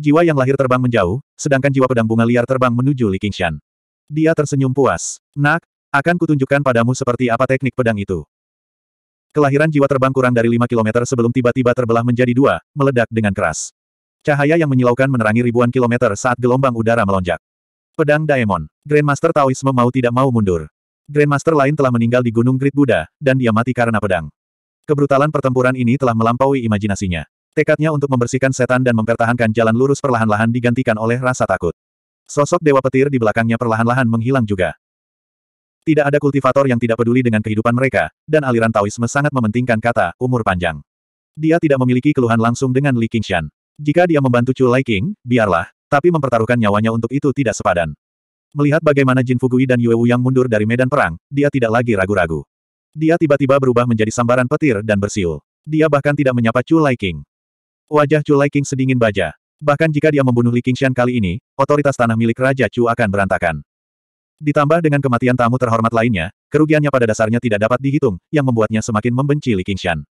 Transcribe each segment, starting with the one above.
Jiwa yang lahir terbang menjauh, sedangkan jiwa pedang bunga liar terbang menuju Li Qingshan. Dia tersenyum puas. Nak, akan kutunjukkan padamu seperti apa teknik pedang itu. Kelahiran jiwa terbang kurang dari 5 km sebelum tiba-tiba terbelah menjadi dua, meledak dengan keras. Cahaya yang menyilaukan menerangi ribuan kilometer saat gelombang udara melonjak. Pedang Daemon. Grandmaster Taoisme mau tidak mau mundur. Grandmaster lain telah meninggal di Gunung Great Buddha, dan dia mati karena pedang. Kebrutalan pertempuran ini telah melampaui imajinasinya. Tekadnya untuk membersihkan setan dan mempertahankan jalan lurus perlahan-lahan digantikan oleh rasa takut. Sosok Dewa Petir di belakangnya perlahan-lahan menghilang juga. Tidak ada kultivator yang tidak peduli dengan kehidupan mereka, dan aliran Taoisme sangat mementingkan kata, umur panjang. Dia tidak memiliki keluhan langsung dengan Li Qingshan. Jika dia membantu Chu Lai King, biarlah, tapi mempertaruhkan nyawanya untuk itu tidak sepadan. Melihat bagaimana Jin Fugui dan Yue Wu yang mundur dari medan perang, dia tidak lagi ragu-ragu. Dia tiba-tiba berubah menjadi sambaran petir dan bersiul. Dia bahkan tidak menyapa Chu Lai King. Wajah Chu Lai King sedingin baja. Bahkan jika dia membunuh Li Qingshan kali ini, otoritas tanah milik Raja Chu akan berantakan. Ditambah dengan kematian tamu terhormat lainnya, kerugiannya pada dasarnya tidak dapat dihitung, yang membuatnya semakin membenci Li Qingshan.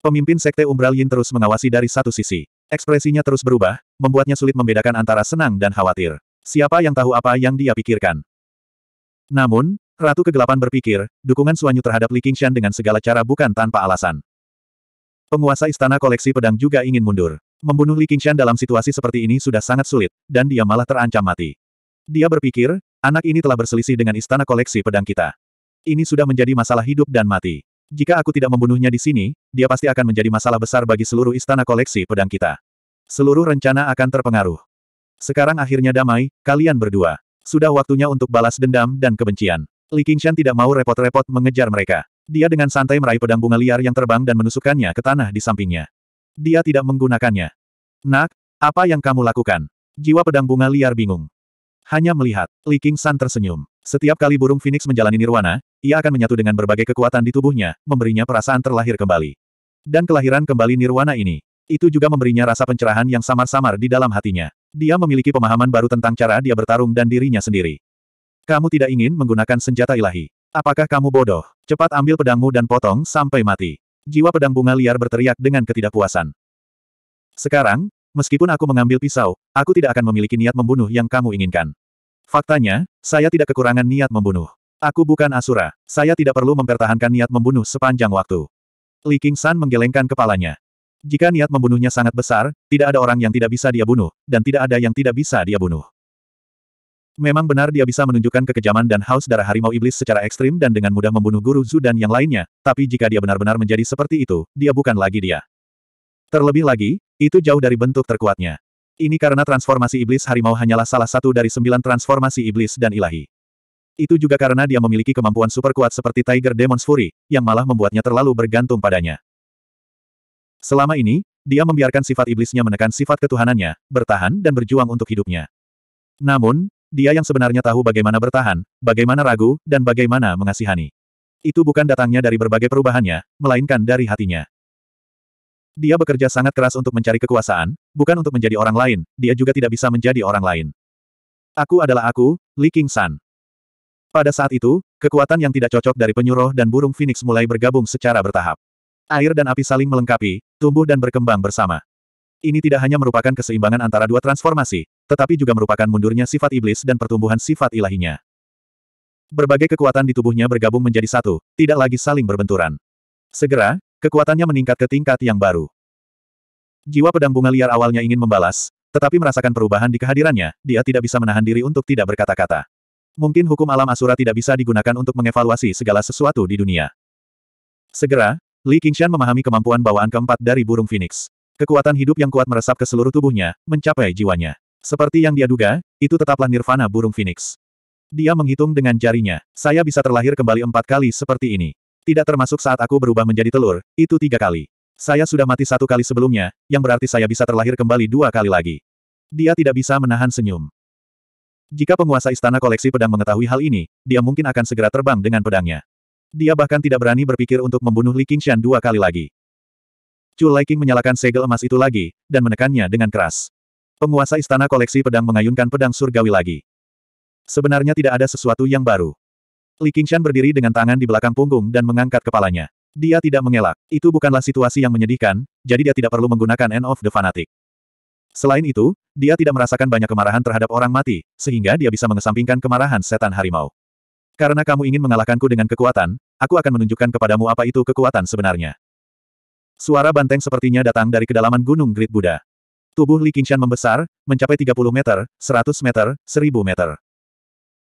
Pemimpin Sekte Umbral Yin terus mengawasi dari satu sisi. Ekspresinya terus berubah, membuatnya sulit membedakan antara senang dan khawatir. Siapa yang tahu apa yang dia pikirkan? Namun, Ratu Kegelapan berpikir, dukungan Suanyu terhadap Li Qingshan dengan segala cara bukan tanpa alasan. Penguasa istana koleksi pedang juga ingin mundur. Membunuh Li Qingshan dalam situasi seperti ini sudah sangat sulit, dan dia malah terancam mati. Dia berpikir, anak ini telah berselisih dengan istana koleksi pedang kita. Ini sudah menjadi masalah hidup dan mati. Jika aku tidak membunuhnya di sini, dia pasti akan menjadi masalah besar bagi seluruh istana koleksi pedang kita. Seluruh rencana akan terpengaruh. Sekarang akhirnya damai, kalian berdua. Sudah waktunya untuk balas dendam dan kebencian. Li Qingshan tidak mau repot-repot mengejar mereka. Dia dengan santai meraih pedang bunga liar yang terbang dan menusukkannya ke tanah di sampingnya. Dia tidak menggunakannya. Nak, apa yang kamu lakukan? Jiwa pedang bunga liar bingung. Hanya melihat, Li King San tersenyum. Setiap kali burung Phoenix menjalani nirwana, ia akan menyatu dengan berbagai kekuatan di tubuhnya, memberinya perasaan terlahir kembali. Dan kelahiran kembali nirwana ini, itu juga memberinya rasa pencerahan yang samar-samar di dalam hatinya. Dia memiliki pemahaman baru tentang cara dia bertarung dan dirinya sendiri. Kamu tidak ingin menggunakan senjata ilahi. Apakah kamu bodoh? Cepat ambil pedangmu dan potong sampai mati. Jiwa pedang bunga liar berteriak dengan ketidakpuasan. Sekarang, meskipun aku mengambil pisau, aku tidak akan memiliki niat membunuh yang kamu inginkan. Faktanya, saya tidak kekurangan niat membunuh. Aku bukan Asura. Saya tidak perlu mempertahankan niat membunuh sepanjang waktu. Li King San menggelengkan kepalanya. Jika niat membunuhnya sangat besar, tidak ada orang yang tidak bisa dia bunuh, dan tidak ada yang tidak bisa dia bunuh. Memang benar dia bisa menunjukkan kekejaman dan haus darah harimau iblis secara ekstrim dan dengan mudah membunuh guru Zu dan yang lainnya, tapi jika dia benar-benar menjadi seperti itu, dia bukan lagi dia. Terlebih lagi, itu jauh dari bentuk terkuatnya. Ini karena transformasi iblis harimau hanyalah salah satu dari sembilan transformasi iblis dan ilahi. Itu juga karena dia memiliki kemampuan super kuat seperti Tiger Demon's Fury, yang malah membuatnya terlalu bergantung padanya. Selama ini, dia membiarkan sifat iblisnya menekan sifat ketuhanannya, bertahan dan berjuang untuk hidupnya. Namun, dia yang sebenarnya tahu bagaimana bertahan, bagaimana ragu, dan bagaimana mengasihani. Itu bukan datangnya dari berbagai perubahannya, melainkan dari hatinya. Dia bekerja sangat keras untuk mencari kekuasaan, bukan untuk menjadi orang lain, dia juga tidak bisa menjadi orang lain. Aku adalah aku, Li King San. Pada saat itu, kekuatan yang tidak cocok dari penyuruh dan burung phoenix mulai bergabung secara bertahap. Air dan api saling melengkapi, tumbuh dan berkembang bersama. Ini tidak hanya merupakan keseimbangan antara dua transformasi, tetapi juga merupakan mundurnya sifat iblis dan pertumbuhan sifat ilahinya. Berbagai kekuatan di tubuhnya bergabung menjadi satu, tidak lagi saling berbenturan. Segera, kekuatannya meningkat ke tingkat yang baru. Jiwa pedang bunga liar awalnya ingin membalas, tetapi merasakan perubahan di kehadirannya, dia tidak bisa menahan diri untuk tidak berkata-kata. Mungkin hukum alam asura tidak bisa digunakan untuk mengevaluasi segala sesuatu di dunia. Segera, Li Qingshan memahami kemampuan bawaan keempat dari burung phoenix. Kekuatan hidup yang kuat meresap ke seluruh tubuhnya, mencapai jiwanya. Seperti yang dia duga, itu tetaplah nirvana burung Phoenix. Dia menghitung dengan jarinya, saya bisa terlahir kembali empat kali seperti ini. Tidak termasuk saat aku berubah menjadi telur, itu tiga kali. Saya sudah mati satu kali sebelumnya, yang berarti saya bisa terlahir kembali dua kali lagi. Dia tidak bisa menahan senyum. Jika penguasa istana koleksi pedang mengetahui hal ini, dia mungkin akan segera terbang dengan pedangnya. Dia bahkan tidak berani berpikir untuk membunuh Li Qingshan dua kali lagi. Chu Liking menyalakan segel emas itu lagi, dan menekannya dengan keras. Penguasa istana koleksi pedang mengayunkan pedang surgawi lagi. Sebenarnya tidak ada sesuatu yang baru. Li Qingshan berdiri dengan tangan di belakang punggung dan mengangkat kepalanya. Dia tidak mengelak. Itu bukanlah situasi yang menyedihkan, jadi dia tidak perlu menggunakan End of the Fanatic. Selain itu, dia tidak merasakan banyak kemarahan terhadap orang mati, sehingga dia bisa mengesampingkan kemarahan setan harimau. Karena kamu ingin mengalahkanku dengan kekuatan, aku akan menunjukkan kepadamu apa itu kekuatan sebenarnya. Suara banteng sepertinya datang dari kedalaman Gunung Great Buddha. Tubuh Li Qingshan membesar, mencapai 30 meter, 100 meter, 1000 meter.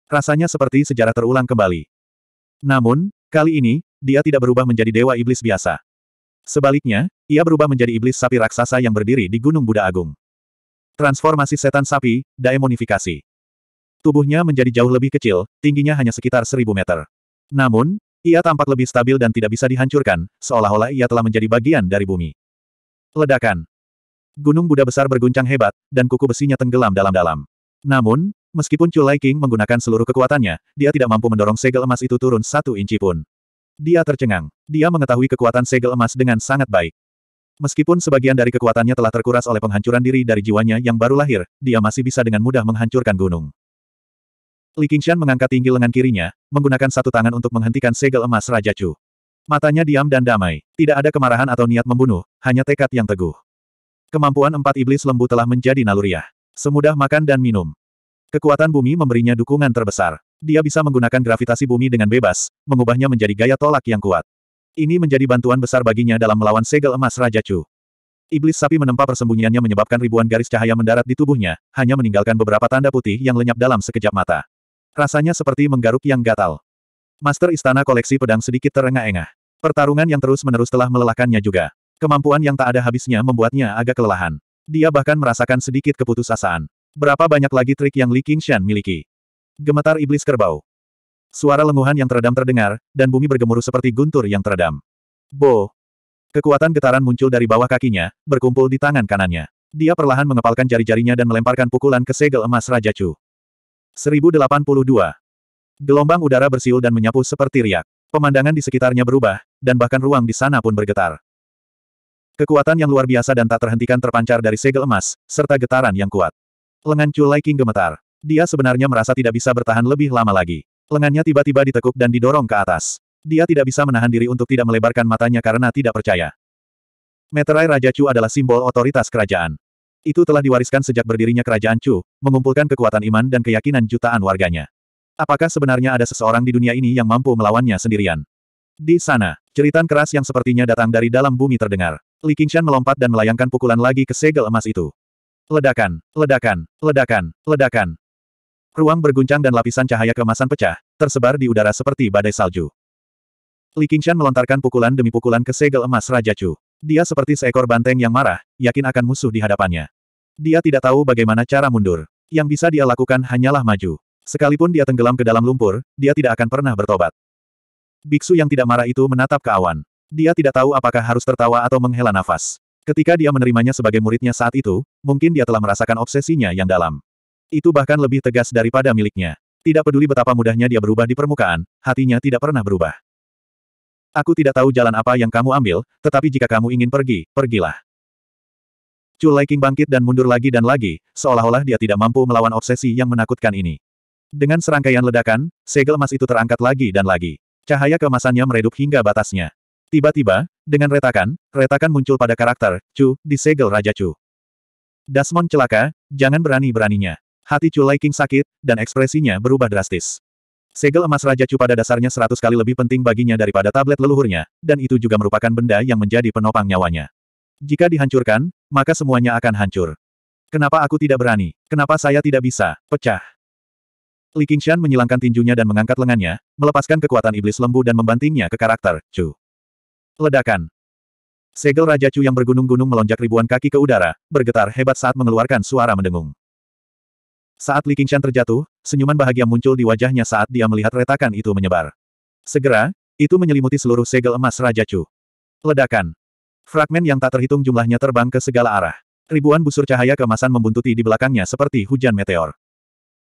Rasanya seperti sejarah terulang kembali. Namun, kali ini, dia tidak berubah menjadi dewa iblis biasa. Sebaliknya, ia berubah menjadi iblis sapi raksasa yang berdiri di Gunung Buddha Agung. Transformasi setan sapi, daemonifikasi. Tubuhnya menjadi jauh lebih kecil, tingginya hanya sekitar 1000 meter. Namun, ia tampak lebih stabil dan tidak bisa dihancurkan, seolah-olah ia telah menjadi bagian dari bumi. Ledakan. Gunung Buddha besar berguncang hebat, dan kuku besinya tenggelam dalam-dalam. Namun, meskipun Chu Lai King menggunakan seluruh kekuatannya, dia tidak mampu mendorong segel emas itu turun satu inci pun. Dia tercengang. Dia mengetahui kekuatan segel emas dengan sangat baik. Meskipun sebagian dari kekuatannya telah terkuras oleh penghancuran diri dari jiwanya yang baru lahir, dia masih bisa dengan mudah menghancurkan gunung. Li Qingshan mengangkat tinggi lengan kirinya, menggunakan satu tangan untuk menghentikan segel emas Raja Chu. Matanya diam dan damai, tidak ada kemarahan atau niat membunuh, hanya tekad yang teguh. Kemampuan empat iblis lembu telah menjadi naluriah. Semudah makan dan minum. Kekuatan bumi memberinya dukungan terbesar. Dia bisa menggunakan gravitasi bumi dengan bebas, mengubahnya menjadi gaya tolak yang kuat. Ini menjadi bantuan besar baginya dalam melawan segel emas Raja Chu. Iblis sapi menempa persembunyiannya menyebabkan ribuan garis cahaya mendarat di tubuhnya, hanya meninggalkan beberapa tanda putih yang lenyap dalam sekejap mata. Rasanya seperti menggaruk yang gatal. Master Istana Koleksi Pedang sedikit terengah-engah. Pertarungan yang terus-menerus telah melelahkannya juga. Kemampuan yang tak ada habisnya membuatnya agak kelelahan. Dia bahkan merasakan sedikit keputusasaan. Berapa banyak lagi trik yang Li Qingshan miliki? Gemetar iblis kerbau. Suara lenguhan yang teredam terdengar, dan bumi bergemuruh seperti guntur yang teredam. Bo! Kekuatan getaran muncul dari bawah kakinya, berkumpul di tangan kanannya. Dia perlahan mengepalkan jari-jarinya dan melemparkan pukulan ke segel emas Raja Chu. 1082. Gelombang udara bersiul dan menyapu seperti riak. Pemandangan di sekitarnya berubah, dan bahkan ruang di sana pun bergetar. Kekuatan yang luar biasa dan tak terhentikan terpancar dari segel emas, serta getaran yang kuat. Lengan Chu Lai gemetar. Dia sebenarnya merasa tidak bisa bertahan lebih lama lagi. Lengannya tiba-tiba ditekuk dan didorong ke atas. Dia tidak bisa menahan diri untuk tidak melebarkan matanya karena tidak percaya. Meterai Raja Chu adalah simbol otoritas kerajaan. Itu telah diwariskan sejak berdirinya kerajaan Chu, mengumpulkan kekuatan iman dan keyakinan jutaan warganya. Apakah sebenarnya ada seseorang di dunia ini yang mampu melawannya sendirian? Di sana, cerita keras yang sepertinya datang dari dalam bumi terdengar. Li Qingshan melompat dan melayangkan pukulan lagi ke segel emas itu. Ledakan, ledakan, ledakan, ledakan. Ruang berguncang dan lapisan cahaya kemasan pecah, tersebar di udara seperti badai salju. Li Qingshan melontarkan pukulan demi pukulan ke segel emas Raja Chu. Dia seperti seekor banteng yang marah, yakin akan musuh di hadapannya. Dia tidak tahu bagaimana cara mundur. Yang bisa dia lakukan hanyalah maju. Sekalipun dia tenggelam ke dalam lumpur, dia tidak akan pernah bertobat. Biksu yang tidak marah itu menatap ke awan. Dia tidak tahu apakah harus tertawa atau menghela nafas. Ketika dia menerimanya sebagai muridnya saat itu, mungkin dia telah merasakan obsesinya yang dalam. Itu bahkan lebih tegas daripada miliknya. Tidak peduli betapa mudahnya dia berubah di permukaan, hatinya tidak pernah berubah. Aku tidak tahu jalan apa yang kamu ambil, tetapi jika kamu ingin pergi, pergilah. Chulai King bangkit dan mundur lagi dan lagi, seolah-olah dia tidak mampu melawan obsesi yang menakutkan ini. Dengan serangkaian ledakan, segel emas itu terangkat lagi dan lagi. Cahaya kemasannya meredup hingga batasnya. Tiba-tiba, dengan retakan, retakan muncul pada karakter, Chu, Di segel Raja Chu. Dasmon celaka, jangan berani-beraninya. Hati Chu Lai King sakit, dan ekspresinya berubah drastis. Segel emas Raja Chu pada dasarnya seratus kali lebih penting baginya daripada tablet leluhurnya, dan itu juga merupakan benda yang menjadi penopang nyawanya. Jika dihancurkan, maka semuanya akan hancur. Kenapa aku tidak berani? Kenapa saya tidak bisa? Pecah. Li Qingshan menyilangkan tinjunya dan mengangkat lengannya, melepaskan kekuatan iblis lembu dan membantingnya ke karakter, Chu. Ledakan. Segel Raja Chu yang bergunung-gunung melonjak ribuan kaki ke udara, bergetar hebat saat mengeluarkan suara mendengung. Saat Li Qingshan terjatuh, senyuman bahagia muncul di wajahnya saat dia melihat retakan itu menyebar. Segera, itu menyelimuti seluruh segel emas Raja Chu. Ledakan. Fragmen yang tak terhitung jumlahnya terbang ke segala arah. Ribuan busur cahaya keemasan membuntuti di belakangnya seperti hujan meteor.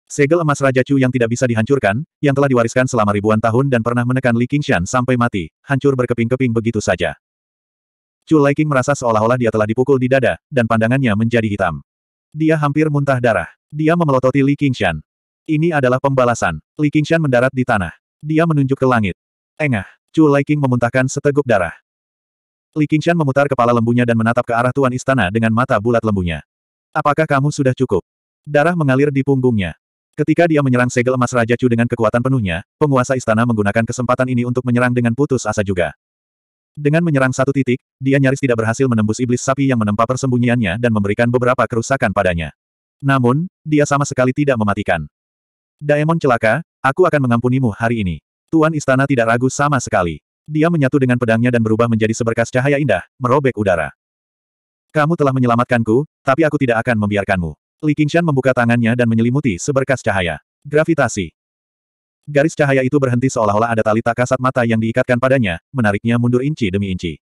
Segel emas Raja Chu yang tidak bisa dihancurkan, yang telah diwariskan selama ribuan tahun dan pernah menekan Li Qingshan sampai mati, hancur berkeping-keping begitu saja. Chu Laiking merasa seolah-olah dia telah dipukul di dada, dan pandangannya menjadi hitam. Dia hampir muntah darah. Dia memelototi Li Qingshan. Ini adalah pembalasan. Li Qingshan mendarat di tanah. Dia menunjuk ke langit. Engah. Chu Laiking memuntahkan seteguk darah. Li Qingshan memutar kepala lembunya dan menatap ke arah tuan istana dengan mata bulat lembunya. Apakah kamu sudah cukup? Darah mengalir di punggungnya. Ketika dia menyerang segel emas Raja Chu dengan kekuatan penuhnya, penguasa istana menggunakan kesempatan ini untuk menyerang dengan putus asa juga. Dengan menyerang satu titik, dia nyaris tidak berhasil menembus iblis sapi yang menempa persembunyiannya dan memberikan beberapa kerusakan padanya. Namun, dia sama sekali tidak mematikan. Daemon celaka, aku akan mengampunimu hari ini. Tuan istana tidak ragu sama sekali. Dia menyatu dengan pedangnya dan berubah menjadi seberkas cahaya indah, merobek udara. Kamu telah menyelamatkanku, tapi aku tidak akan membiarkanmu. Li Qingshan membuka tangannya dan menyelimuti seberkas cahaya. Gravitasi. Garis cahaya itu berhenti seolah-olah ada tali tak kasat mata yang diikatkan padanya, menariknya mundur inci demi inci.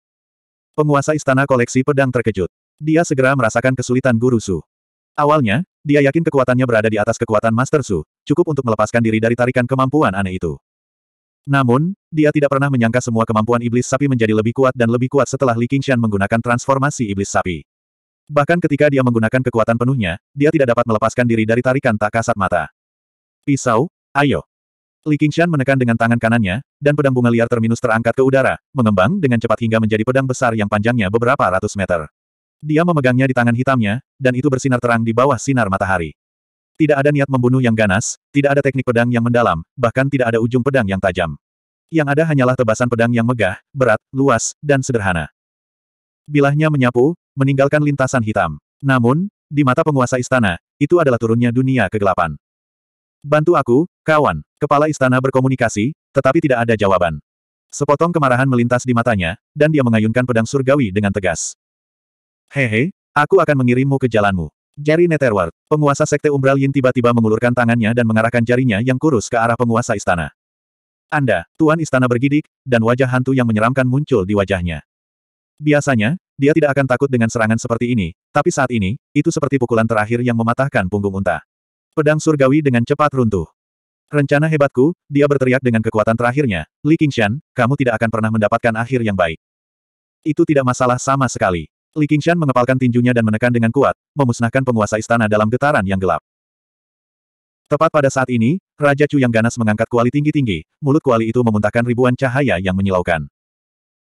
Penguasa istana koleksi pedang terkejut. Dia segera merasakan kesulitan guru Su. Awalnya, dia yakin kekuatannya berada di atas kekuatan Master Su, cukup untuk melepaskan diri dari tarikan kemampuan aneh itu. Namun, dia tidak pernah menyangka semua kemampuan iblis sapi menjadi lebih kuat dan lebih kuat setelah Li Qingshan menggunakan transformasi iblis sapi. Bahkan ketika dia menggunakan kekuatan penuhnya, dia tidak dapat melepaskan diri dari tarikan tak kasat mata. Pisau, ayo. Li Qingshan menekan dengan tangan kanannya, dan pedang bunga liar terminus terangkat ke udara, mengembang dengan cepat hingga menjadi pedang besar yang panjangnya beberapa ratus meter. Dia memegangnya di tangan hitamnya, dan itu bersinar terang di bawah sinar matahari. Tidak ada niat membunuh yang ganas, tidak ada teknik pedang yang mendalam, bahkan tidak ada ujung pedang yang tajam. Yang ada hanyalah tebasan pedang yang megah, berat, luas, dan sederhana. Bilahnya menyapu, meninggalkan lintasan hitam. Namun, di mata penguasa istana, itu adalah turunnya dunia kegelapan. Bantu aku, kawan. Kepala istana berkomunikasi, tetapi tidak ada jawaban. Sepotong kemarahan melintas di matanya, dan dia mengayunkan pedang surgawi dengan tegas. Hehe, aku akan mengirimmu ke jalanmu. Jerry Netherworld, penguasa Sekte Umbral Yin tiba-tiba mengulurkan tangannya dan mengarahkan jarinya yang kurus ke arah penguasa istana. Anda, Tuan Istana bergidik, dan wajah hantu yang menyeramkan muncul di wajahnya. Biasanya, dia tidak akan takut dengan serangan seperti ini, tapi saat ini, itu seperti pukulan terakhir yang mematahkan punggung unta. Pedang surgawi dengan cepat runtuh. Rencana hebatku, dia berteriak dengan kekuatan terakhirnya, Li Qingshan, kamu tidak akan pernah mendapatkan akhir yang baik. Itu tidak masalah sama sekali. Li Qingshan mengepalkan tinjunya dan menekan dengan kuat, memusnahkan penguasa istana dalam getaran yang gelap. Tepat pada saat ini, Raja Chu yang ganas mengangkat kuali tinggi-tinggi, mulut kuali itu memuntahkan ribuan cahaya yang menyilaukan.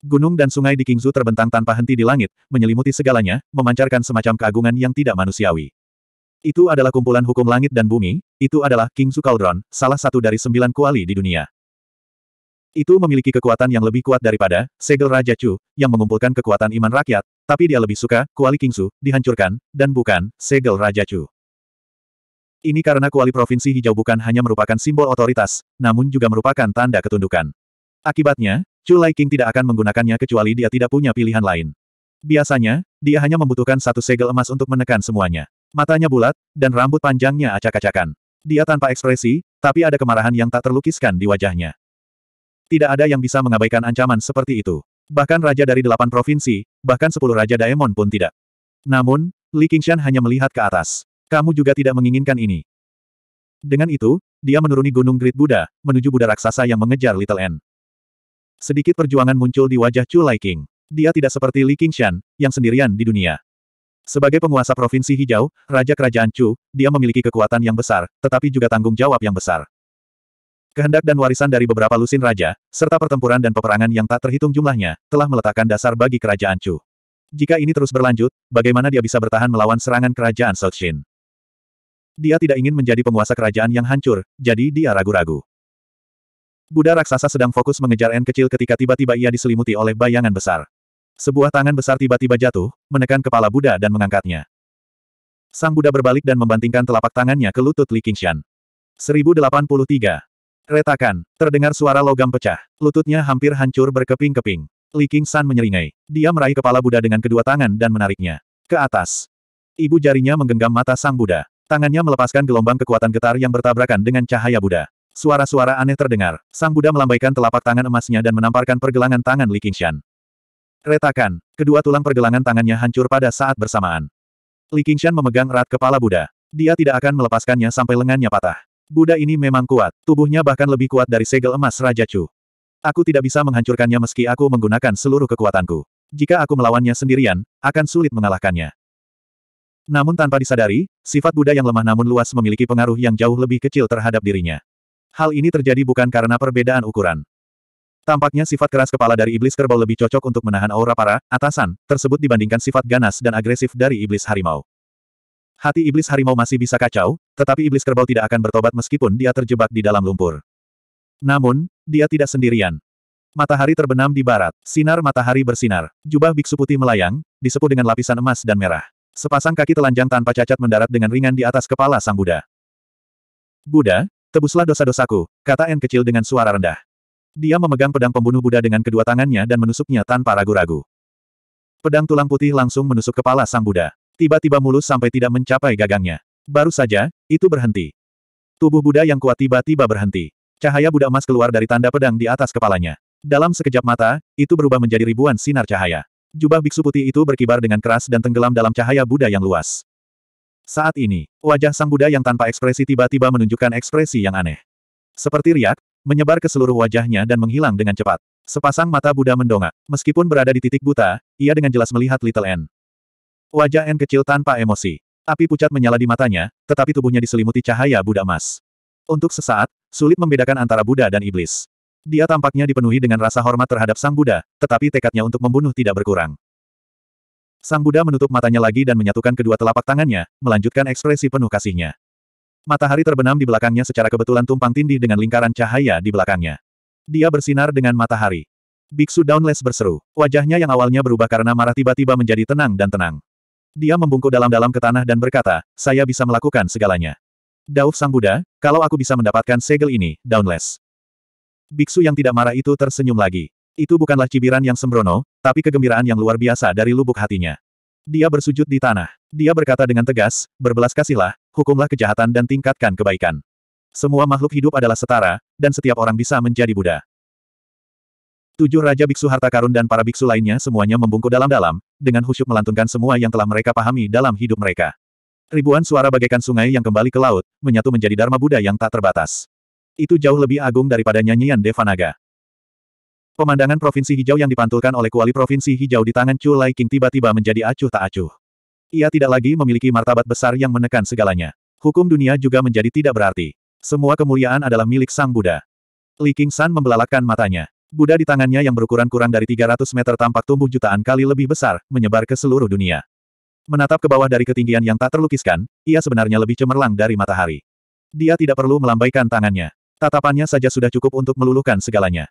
Gunung dan sungai di Kingzu terbentang tanpa henti di langit, menyelimuti segalanya, memancarkan semacam keagungan yang tidak manusiawi. Itu adalah kumpulan hukum langit dan bumi, itu adalah Kingzu Cauldron, salah satu dari sembilan kuali di dunia. Itu memiliki kekuatan yang lebih kuat daripada Segel Raja Chu, yang mengumpulkan kekuatan iman rakyat, tapi dia lebih suka kuali Kingzu, dihancurkan, dan bukan Segel Raja Chu. Ini karena kuali Provinsi Hijau bukan hanya merupakan simbol otoritas, namun juga merupakan tanda ketundukan. Akibatnya, Chu Lai King tidak akan menggunakannya kecuali dia tidak punya pilihan lain. Biasanya, dia hanya membutuhkan satu segel emas untuk menekan semuanya. Matanya bulat, dan rambut panjangnya acak-acakan. Dia tanpa ekspresi, tapi ada kemarahan yang tak terlukiskan di wajahnya. Tidak ada yang bisa mengabaikan ancaman seperti itu. Bahkan raja dari delapan provinsi, bahkan sepuluh raja Daemon pun tidak. Namun, Li Qingshan hanya melihat ke atas. Kamu juga tidak menginginkan ini. Dengan itu, dia menuruni Gunung Great Buddha, menuju Buddha raksasa yang mengejar Little N. Sedikit perjuangan muncul di wajah Chu Lai King. Dia tidak seperti Li Qingshan, yang sendirian di dunia. Sebagai penguasa Provinsi Hijau, Raja Kerajaan Chu, dia memiliki kekuatan yang besar, tetapi juga tanggung jawab yang besar. Kehendak dan warisan dari beberapa lusin raja, serta pertempuran dan peperangan yang tak terhitung jumlahnya, telah meletakkan dasar bagi kerajaan Chu. Jika ini terus berlanjut, bagaimana dia bisa bertahan melawan serangan kerajaan South Shin? Dia tidak ingin menjadi penguasa kerajaan yang hancur, jadi dia ragu-ragu. Buddha raksasa sedang fokus mengejar N kecil ketika tiba-tiba ia diselimuti oleh bayangan besar. Sebuah tangan besar tiba-tiba jatuh, menekan kepala Buddha dan mengangkatnya. Sang Buddha berbalik dan membantingkan telapak tangannya ke lutut Li Qingshan. 1083. Retakan, terdengar suara logam pecah. Lututnya hampir hancur berkeping-keping. Li Qingshan menyeringai. Dia meraih kepala Buddha dengan kedua tangan dan menariknya. Ke atas. Ibu jarinya menggenggam mata Sang Buddha. Tangannya melepaskan gelombang kekuatan getar yang bertabrakan dengan cahaya Buddha. Suara-suara aneh terdengar. Sang Buddha melambaikan telapak tangan emasnya dan menamparkan pergelangan tangan Li Qingshan. Retakan, kedua tulang pergelangan tangannya hancur pada saat bersamaan. Li Qingshan memegang erat kepala Buddha. Dia tidak akan melepaskannya sampai lengannya patah. Buddha ini memang kuat, tubuhnya bahkan lebih kuat dari segel emas Raja Chu. Aku tidak bisa menghancurkannya meski aku menggunakan seluruh kekuatanku. Jika aku melawannya sendirian, akan sulit mengalahkannya. Namun tanpa disadari, sifat Buddha yang lemah namun luas memiliki pengaruh yang jauh lebih kecil terhadap dirinya. Hal ini terjadi bukan karena perbedaan ukuran. Tampaknya sifat keras kepala dari iblis kerbau lebih cocok untuk menahan aura para atasan tersebut dibandingkan sifat ganas dan agresif dari iblis harimau. Hati iblis harimau masih bisa kacau, tetapi iblis kerbau tidak akan bertobat meskipun dia terjebak di dalam lumpur. Namun, dia tidak sendirian. Matahari terbenam di barat, sinar matahari bersinar. Jubah biksu putih melayang, disepuh dengan lapisan emas dan merah. Sepasang kaki telanjang tanpa cacat mendarat dengan ringan di atas kepala sang Buddha. Buddha, Tebuslah dosa-dosaku, kata N kecil dengan suara rendah. Dia memegang pedang pembunuh Buddha dengan kedua tangannya dan menusuknya tanpa ragu-ragu. Pedang tulang putih langsung menusuk kepala sang Buddha. Tiba-tiba mulus sampai tidak mencapai gagangnya. Baru saja, itu berhenti. Tubuh Buddha yang kuat tiba-tiba berhenti. Cahaya Buddha emas keluar dari tanda pedang di atas kepalanya. Dalam sekejap mata, itu berubah menjadi ribuan sinar cahaya. Jubah biksu putih itu berkibar dengan keras dan tenggelam dalam cahaya Buddha yang luas. Saat ini, wajah Sang Buddha yang tanpa ekspresi tiba-tiba menunjukkan ekspresi yang aneh. Seperti riak, menyebar ke seluruh wajahnya dan menghilang dengan cepat. Sepasang mata Buddha mendongak. Meskipun berada di titik buta, ia dengan jelas melihat Little N. Wajah N kecil tanpa emosi. Api pucat menyala di matanya, tetapi tubuhnya diselimuti cahaya Buddha emas. Untuk sesaat, sulit membedakan antara Buddha dan iblis. Dia tampaknya dipenuhi dengan rasa hormat terhadap Sang Buddha, tetapi tekadnya untuk membunuh tidak berkurang. Sang Buddha menutup matanya lagi dan menyatukan kedua telapak tangannya, melanjutkan ekspresi penuh kasihnya. Matahari terbenam di belakangnya secara kebetulan tumpang tindih dengan lingkaran cahaya di belakangnya. Dia bersinar dengan matahari. Biksu Downless berseru. Wajahnya yang awalnya berubah karena marah tiba-tiba menjadi tenang dan tenang. Dia membungkuk dalam-dalam ke tanah dan berkata, saya bisa melakukan segalanya. Dauf Sang Buddha, kalau aku bisa mendapatkan segel ini, Downless. Biksu yang tidak marah itu tersenyum lagi. Itu bukanlah cibiran yang sembrono, tapi kegembiraan yang luar biasa dari lubuk hatinya. Dia bersujud di tanah. Dia berkata dengan tegas, berbelas kasihlah, hukumlah kejahatan dan tingkatkan kebaikan. Semua makhluk hidup adalah setara, dan setiap orang bisa menjadi Buddha. Tujuh Raja Biksu Harta Karun dan para biksu lainnya semuanya membungkuk dalam-dalam, dengan khusyuk melantunkan semua yang telah mereka pahami dalam hidup mereka. Ribuan suara bagaikan sungai yang kembali ke laut, menyatu menjadi Dharma Buddha yang tak terbatas. Itu jauh lebih agung daripada nyanyian Devanaga. Pemandangan Provinsi Hijau yang dipantulkan oleh kuali Provinsi Hijau di tangan Chu Lai King tiba-tiba menjadi acuh tak acuh. Ia tidak lagi memiliki martabat besar yang menekan segalanya. Hukum dunia juga menjadi tidak berarti. Semua kemuliaan adalah milik Sang Buddha. Li King San membelalakkan matanya. Buddha di tangannya yang berukuran kurang dari 300 meter tampak tumbuh jutaan kali lebih besar, menyebar ke seluruh dunia. Menatap ke bawah dari ketinggian yang tak terlukiskan, ia sebenarnya lebih cemerlang dari matahari. Dia tidak perlu melambaikan tangannya. Tatapannya saja sudah cukup untuk meluluhkan segalanya.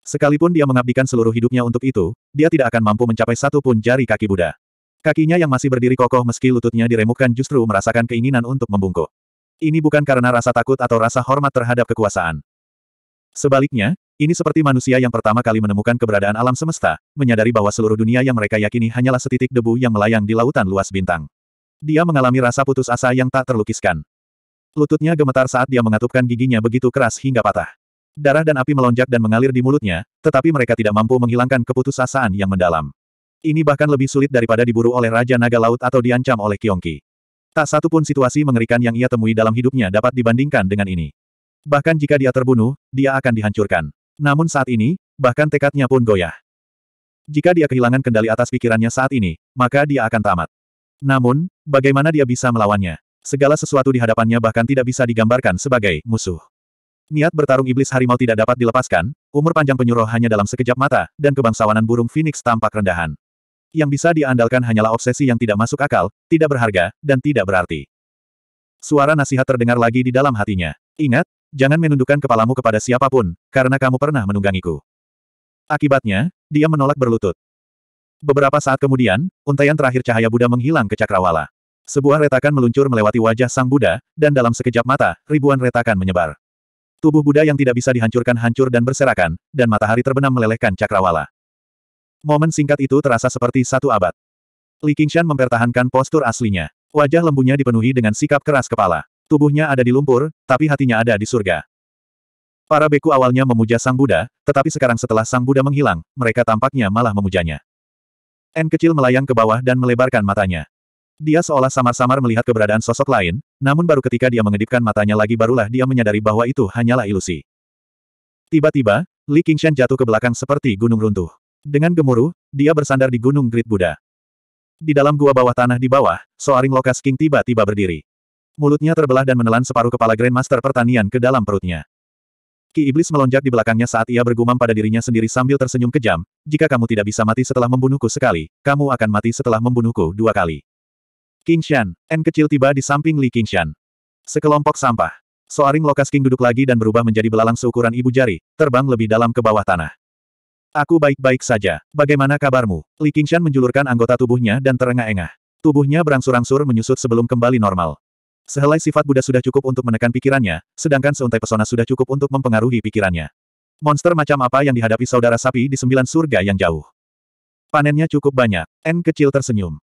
Sekalipun dia mengabdikan seluruh hidupnya untuk itu, dia tidak akan mampu mencapai satu pun jari kaki Buddha. Kakinya yang masih berdiri kokoh meski lututnya diremukkan justru merasakan keinginan untuk membungkuk. Ini bukan karena rasa takut atau rasa hormat terhadap kekuasaan. Sebaliknya, ini seperti manusia yang pertama kali menemukan keberadaan alam semesta, menyadari bahwa seluruh dunia yang mereka yakini hanyalah setitik debu yang melayang di lautan luas bintang. Dia mengalami rasa putus asa yang tak terlukiskan. Lututnya gemetar saat dia mengatupkan giginya begitu keras hingga patah. Darah dan api melonjak dan mengalir di mulutnya, tetapi mereka tidak mampu menghilangkan keputusasaan yang mendalam. Ini bahkan lebih sulit daripada diburu oleh Raja Naga Laut atau diancam oleh Kiongki. Tak satu pun situasi mengerikan yang ia temui dalam hidupnya dapat dibandingkan dengan ini. Bahkan jika dia terbunuh, dia akan dihancurkan. Namun saat ini, bahkan tekadnya pun goyah. Jika dia kehilangan kendali atas pikirannya saat ini, maka dia akan tamat. Namun, bagaimana dia bisa melawannya? Segala sesuatu di hadapannya bahkan tidak bisa digambarkan sebagai musuh. Niat bertarung iblis harimau tidak dapat dilepaskan, umur panjang penyuruh hanya dalam sekejap mata, dan kebangsawanan burung Phoenix tampak rendahan. Yang bisa diandalkan hanyalah obsesi yang tidak masuk akal, tidak berharga, dan tidak berarti. Suara nasihat terdengar lagi di dalam hatinya. Ingat, jangan menundukkan kepalamu kepada siapapun, karena kamu pernah menunggangiku. Akibatnya, dia menolak berlutut. Beberapa saat kemudian, untayan terakhir cahaya Buddha menghilang ke cakrawala. Sebuah retakan meluncur melewati wajah sang Buddha, dan dalam sekejap mata, ribuan retakan menyebar. Tubuh Buddha yang tidak bisa dihancurkan hancur dan berserakan, dan matahari terbenam melelehkan cakrawala. Momen singkat itu terasa seperti satu abad. Li Qingshan mempertahankan postur aslinya. Wajah lembunya dipenuhi dengan sikap keras kepala. Tubuhnya ada di lumpur, tapi hatinya ada di surga. Para beku awalnya memuja Sang Buddha, tetapi sekarang setelah Sang Buddha menghilang, mereka tampaknya malah memujanya. N kecil melayang ke bawah dan melebarkan matanya. Dia seolah samar-samar melihat keberadaan sosok lain, namun baru ketika dia mengedipkan matanya lagi barulah dia menyadari bahwa itu hanyalah ilusi. Tiba-tiba, Li Qingshan jatuh ke belakang seperti gunung runtuh. Dengan gemuruh, dia bersandar di gunung Great Buddha. Di dalam gua bawah tanah di bawah, Soaring Lokas King tiba-tiba berdiri. Mulutnya terbelah dan menelan separuh kepala Grandmaster pertanian ke dalam perutnya. Ki Iblis melonjak di belakangnya saat ia bergumam pada dirinya sendiri sambil tersenyum kejam, jika kamu tidak bisa mati setelah membunuhku sekali, kamu akan mati setelah membunuhku dua kali. Qingshan, N kecil tiba di samping Li Qingshan. Sekelompok sampah. Soaring Lokas King duduk lagi dan berubah menjadi belalang seukuran ibu jari, terbang lebih dalam ke bawah tanah. Aku baik-baik saja. Bagaimana kabarmu? Li Qingshan menjulurkan anggota tubuhnya dan terengah-engah. Tubuhnya berangsur-angsur menyusut sebelum kembali normal. Sehelai sifat Buddha sudah cukup untuk menekan pikirannya, sedangkan seuntai pesona sudah cukup untuk mempengaruhi pikirannya. Monster macam apa yang dihadapi saudara sapi di sembilan surga yang jauh? Panennya cukup banyak. N kecil tersenyum.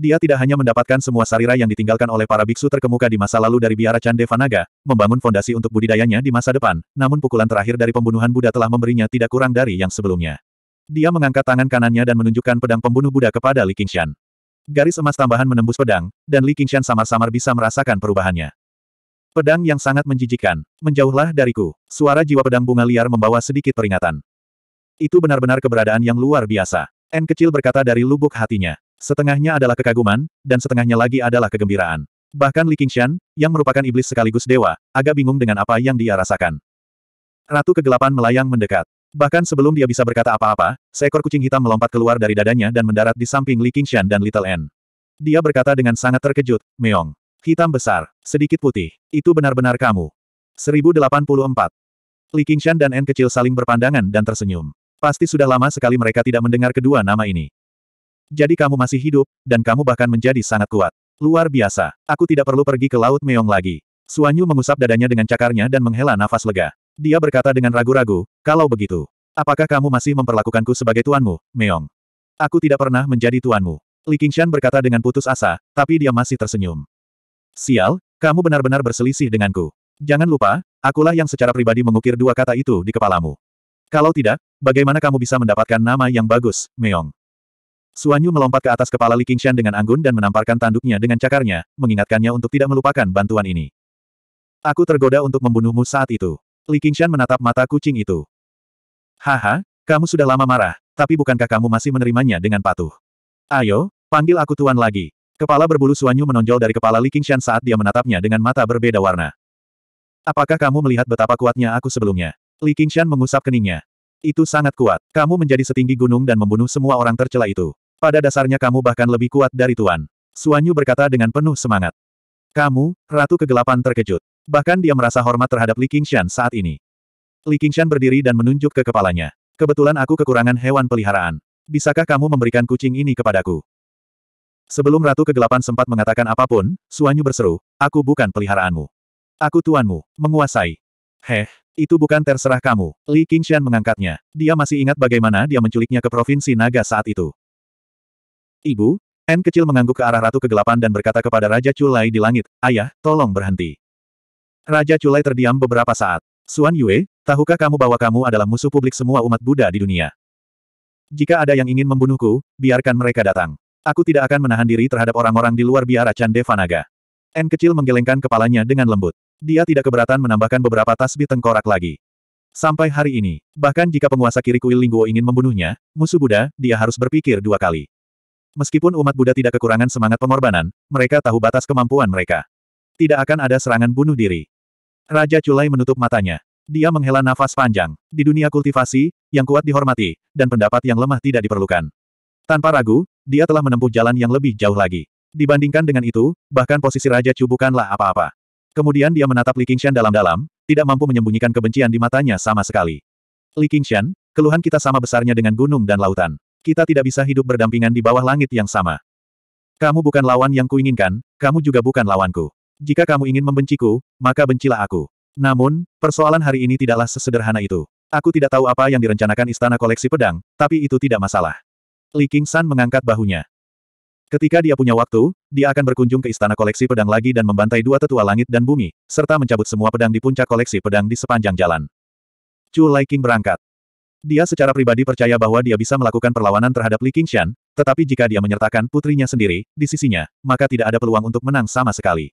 Dia tidak hanya mendapatkan semua sarira yang ditinggalkan oleh para biksu terkemuka di masa lalu dari biara Chandevanaga, membangun fondasi untuk budidayanya di masa depan, namun pukulan terakhir dari pembunuhan Buddha telah memberinya tidak kurang dari yang sebelumnya. Dia mengangkat tangan kanannya dan menunjukkan pedang pembunuh Buddha kepada Li Qingshan. Garis emas tambahan menembus pedang, dan Li Qingshan samar-samar bisa merasakan perubahannya. Pedang yang sangat menjijikan. Menjauhlah dariku. Suara jiwa pedang bunga liar membawa sedikit peringatan. Itu benar-benar keberadaan yang luar biasa. N kecil berkata dari lubuk hatinya. Setengahnya adalah kekaguman, dan setengahnya lagi adalah kegembiraan. Bahkan Li Qingshan, yang merupakan iblis sekaligus dewa, agak bingung dengan apa yang dia rasakan. Ratu kegelapan melayang mendekat. Bahkan sebelum dia bisa berkata apa-apa, seekor kucing hitam melompat keluar dari dadanya dan mendarat di samping Li Qingshan dan Little N. Dia berkata dengan sangat terkejut, Meong. Hitam besar, sedikit putih. Itu benar-benar kamu. 1084. Li Qingshan dan N kecil saling berpandangan dan tersenyum. Pasti sudah lama sekali mereka tidak mendengar kedua nama ini. Jadi kamu masih hidup, dan kamu bahkan menjadi sangat kuat. Luar biasa. Aku tidak perlu pergi ke Laut Meong lagi. Suanyu mengusap dadanya dengan cakarnya dan menghela nafas lega. Dia berkata dengan ragu-ragu, kalau begitu, apakah kamu masih memperlakukanku sebagai tuanmu, Meong? Aku tidak pernah menjadi tuanmu. Li Qingshan berkata dengan putus asa, tapi dia masih tersenyum. Sial, kamu benar-benar berselisih denganku. Jangan lupa, akulah yang secara pribadi mengukir dua kata itu di kepalamu. Kalau tidak, bagaimana kamu bisa mendapatkan nama yang bagus, Meong? Suanyu melompat ke atas kepala Li Qingshan dengan anggun dan menamparkan tanduknya dengan cakarnya, mengingatkannya untuk tidak melupakan bantuan ini. Aku tergoda untuk membunuhmu saat itu. Li Qingshan menatap mata kucing itu. Haha, kamu sudah lama marah, tapi bukankah kamu masih menerimanya dengan patuh? Ayo, panggil aku tuan lagi. Kepala berbulu Suanyu menonjol dari kepala Li Qingshan saat dia menatapnya dengan mata berbeda warna. Apakah kamu melihat betapa kuatnya aku sebelumnya? Li Qingshan mengusap keningnya. Itu sangat kuat. Kamu menjadi setinggi gunung dan membunuh semua orang tercela itu. Pada dasarnya kamu bahkan lebih kuat dari Tuan. Suanyu berkata dengan penuh semangat. Kamu, Ratu Kegelapan terkejut. Bahkan dia merasa hormat terhadap Li Qingshan saat ini. Li Qingshan berdiri dan menunjuk ke kepalanya. Kebetulan aku kekurangan hewan peliharaan. Bisakah kamu memberikan kucing ini kepadaku? Sebelum Ratu Kegelapan sempat mengatakan apapun, Suanyu berseru, aku bukan peliharaanmu. Aku tuanmu, menguasai. Heh, itu bukan terserah kamu. Li Qingshan mengangkatnya. Dia masih ingat bagaimana dia menculiknya ke Provinsi Naga saat itu. Ibu, N kecil mengangguk ke arah Ratu Kegelapan dan berkata kepada Raja Culai di langit, Ayah, tolong berhenti. Raja Culai terdiam beberapa saat. Suan Yue, tahukah kamu bahwa kamu adalah musuh publik semua umat Buddha di dunia? Jika ada yang ingin membunuhku, biarkan mereka datang. Aku tidak akan menahan diri terhadap orang-orang di luar biara Chandeva Naga. N kecil menggelengkan kepalanya dengan lembut. Dia tidak keberatan menambahkan beberapa tasbih tengkorak lagi. Sampai hari ini, bahkan jika penguasa kiri kuil Lingguo ingin membunuhnya, musuh Buddha, dia harus berpikir dua kali. Meskipun umat Buddha tidak kekurangan semangat pengorbanan, mereka tahu batas kemampuan mereka. Tidak akan ada serangan bunuh diri. Raja Culai menutup matanya. Dia menghela nafas panjang. Di dunia kultivasi, yang kuat dihormati, dan pendapat yang lemah tidak diperlukan. Tanpa ragu, dia telah menempuh jalan yang lebih jauh lagi. Dibandingkan dengan itu, bahkan posisi Raja Chu bukanlah apa-apa. Kemudian dia menatap Li Qingshan dalam-dalam, tidak mampu menyembunyikan kebencian di matanya sama sekali. Li Qingshan, keluhan kita sama besarnya dengan gunung dan lautan. Kita tidak bisa hidup berdampingan di bawah langit yang sama. Kamu bukan lawan yang kuinginkan, kamu juga bukan lawanku. Jika kamu ingin membenciku, maka bencilah aku. Namun, persoalan hari ini tidaklah sesederhana itu. Aku tidak tahu apa yang direncanakan istana koleksi pedang, tapi itu tidak masalah. Li King San mengangkat bahunya. Ketika dia punya waktu, dia akan berkunjung ke istana koleksi pedang lagi dan membantai dua tetua langit dan bumi, serta mencabut semua pedang di puncak koleksi pedang di sepanjang jalan. Chu Laiking berangkat. Dia secara pribadi percaya bahwa dia bisa melakukan perlawanan terhadap Li Qingshan, tetapi jika dia menyertakan putrinya sendiri, di sisinya, maka tidak ada peluang untuk menang sama sekali.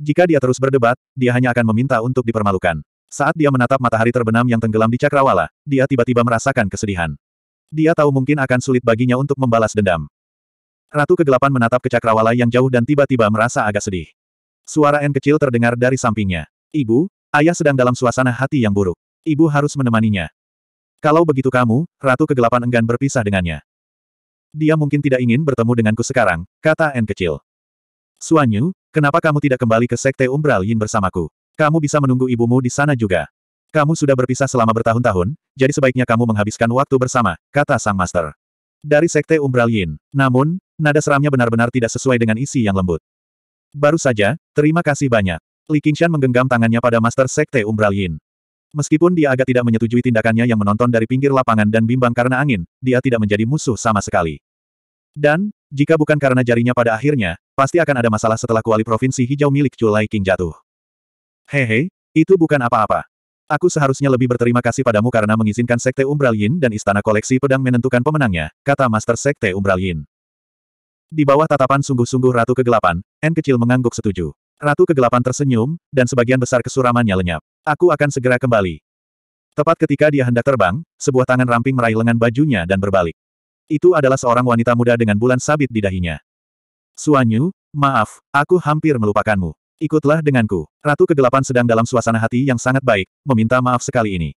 Jika dia terus berdebat, dia hanya akan meminta untuk dipermalukan. Saat dia menatap matahari terbenam yang tenggelam di cakrawala, dia tiba-tiba merasakan kesedihan. Dia tahu mungkin akan sulit baginya untuk membalas dendam. Ratu kegelapan menatap ke cakrawala yang jauh dan tiba-tiba merasa agak sedih. Suara N kecil terdengar dari sampingnya. Ibu, ayah sedang dalam suasana hati yang buruk. Ibu harus menemaninya. Kalau begitu kamu, Ratu Kegelapan enggan berpisah dengannya. Dia mungkin tidak ingin bertemu denganku sekarang, kata N kecil. Suanyu, kenapa kamu tidak kembali ke Sekte Umbral Yin bersamaku? Kamu bisa menunggu ibumu di sana juga. Kamu sudah berpisah selama bertahun-tahun, jadi sebaiknya kamu menghabiskan waktu bersama, kata Sang Master. Dari Sekte Umbral Yin. Namun, nada seramnya benar-benar tidak sesuai dengan isi yang lembut. Baru saja, terima kasih banyak. Li Qingshan menggenggam tangannya pada Master Sekte Umbral Yin. Meskipun dia agak tidak menyetujui tindakannya yang menonton dari pinggir lapangan dan bimbang karena angin, dia tidak menjadi musuh sama sekali. Dan, jika bukan karena jarinya pada akhirnya, pasti akan ada masalah setelah kuali provinsi hijau milik Chulai King jatuh. Hehe, itu bukan apa-apa. Aku seharusnya lebih berterima kasih padamu karena mengizinkan Sekte Umbral Yin dan Istana Koleksi Pedang menentukan pemenangnya, kata Master Sekte Umbral Yin. Di bawah tatapan sungguh-sungguh Ratu Kegelapan, N kecil mengangguk setuju. Ratu kegelapan tersenyum, dan sebagian besar kesuramannya lenyap. Aku akan segera kembali. Tepat ketika dia hendak terbang, sebuah tangan ramping meraih lengan bajunya dan berbalik. Itu adalah seorang wanita muda dengan bulan sabit di dahinya. Suanyu, maaf, aku hampir melupakanmu. Ikutlah denganku. Ratu kegelapan sedang dalam suasana hati yang sangat baik, meminta maaf sekali ini.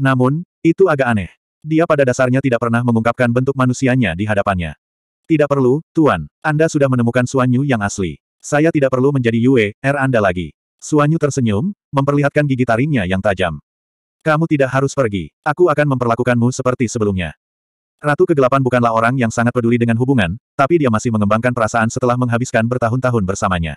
Namun, itu agak aneh. Dia pada dasarnya tidak pernah mengungkapkan bentuk manusianya di hadapannya. Tidak perlu, Tuan. Anda sudah menemukan Suanyu yang asli. Saya tidak perlu menjadi Yue, Er Anda lagi. Suanyu tersenyum, memperlihatkan gigi taringnya yang tajam. Kamu tidak harus pergi. Aku akan memperlakukanmu seperti sebelumnya. Ratu Kegelapan bukanlah orang yang sangat peduli dengan hubungan, tapi dia masih mengembangkan perasaan setelah menghabiskan bertahun-tahun bersamanya.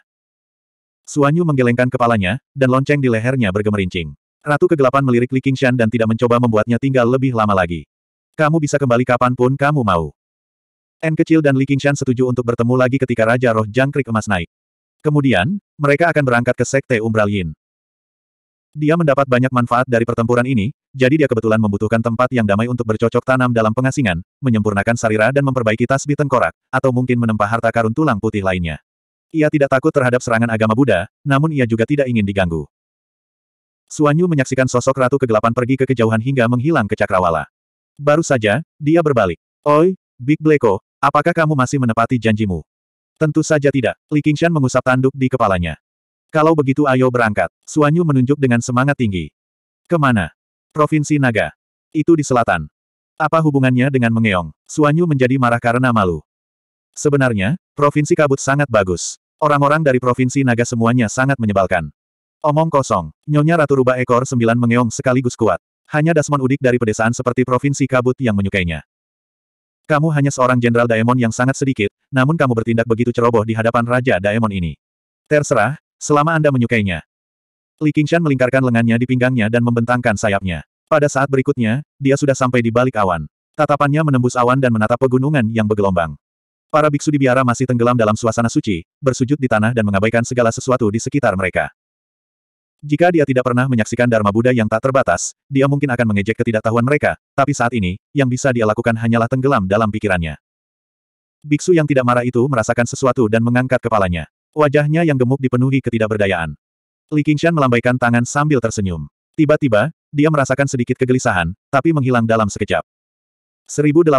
Suanyu menggelengkan kepalanya, dan lonceng di lehernya bergemerincing. Ratu Kegelapan melirik Li Qingshan dan tidak mencoba membuatnya tinggal lebih lama lagi. Kamu bisa kembali kapanpun kamu mau. N kecil dan Li Qingshan setuju untuk bertemu lagi ketika Raja Roh Jangkrik Emas naik. Kemudian, mereka akan berangkat ke Sekte Umbral Yin. Dia mendapat banyak manfaat dari pertempuran ini, jadi dia kebetulan membutuhkan tempat yang damai untuk bercocok tanam dalam pengasingan, menyempurnakan sarira dan memperbaiki tasbih tengkorak, atau mungkin menempa harta karun tulang putih lainnya. Ia tidak takut terhadap serangan agama Buddha, namun ia juga tidak ingin diganggu. Suanyu menyaksikan sosok Ratu Kegelapan pergi ke kejauhan hingga menghilang ke cakrawala. Baru saja, dia berbalik. Oi, Big Bleko, Apakah kamu masih menepati janjimu? Tentu saja tidak. Li Qingshan mengusap tanduk di kepalanya. Kalau begitu ayo berangkat. Suanyu menunjuk dengan semangat tinggi. Kemana? Provinsi Naga. Itu di selatan. Apa hubungannya dengan mengeong? Suanyu menjadi marah karena malu. Sebenarnya, Provinsi Kabut sangat bagus. Orang-orang dari Provinsi Naga semuanya sangat menyebalkan. Omong kosong, Nyonya Ratu Rubah Ekor Sembilan mengeong sekaligus kuat. Hanya Dasmon Udik dari pedesaan seperti Provinsi Kabut yang menyukainya. Kamu hanya seorang Jenderal Daemon yang sangat sedikit, namun kamu bertindak begitu ceroboh di hadapan Raja Daemon ini. Terserah, selama Anda menyukainya. Li Qingshan melingkarkan lengannya di pinggangnya dan membentangkan sayapnya. Pada saat berikutnya, dia sudah sampai di balik awan. Tatapannya menembus awan dan menatap pegunungan yang bergelombang. Para biksu di biara masih tenggelam dalam suasana suci, bersujud di tanah dan mengabaikan segala sesuatu di sekitar mereka. Jika dia tidak pernah menyaksikan Dharma Buddha yang tak terbatas, dia mungkin akan mengejek ketidaktahuan mereka, tapi saat ini, yang bisa dia lakukan hanyalah tenggelam dalam pikirannya. Biksu yang tidak marah itu merasakan sesuatu dan mengangkat kepalanya. Wajahnya yang gemuk dipenuhi ketidakberdayaan. Li Qingshan melambaikan tangan sambil tersenyum. Tiba-tiba, dia merasakan sedikit kegelisahan, tapi menghilang dalam sekejap. 1085.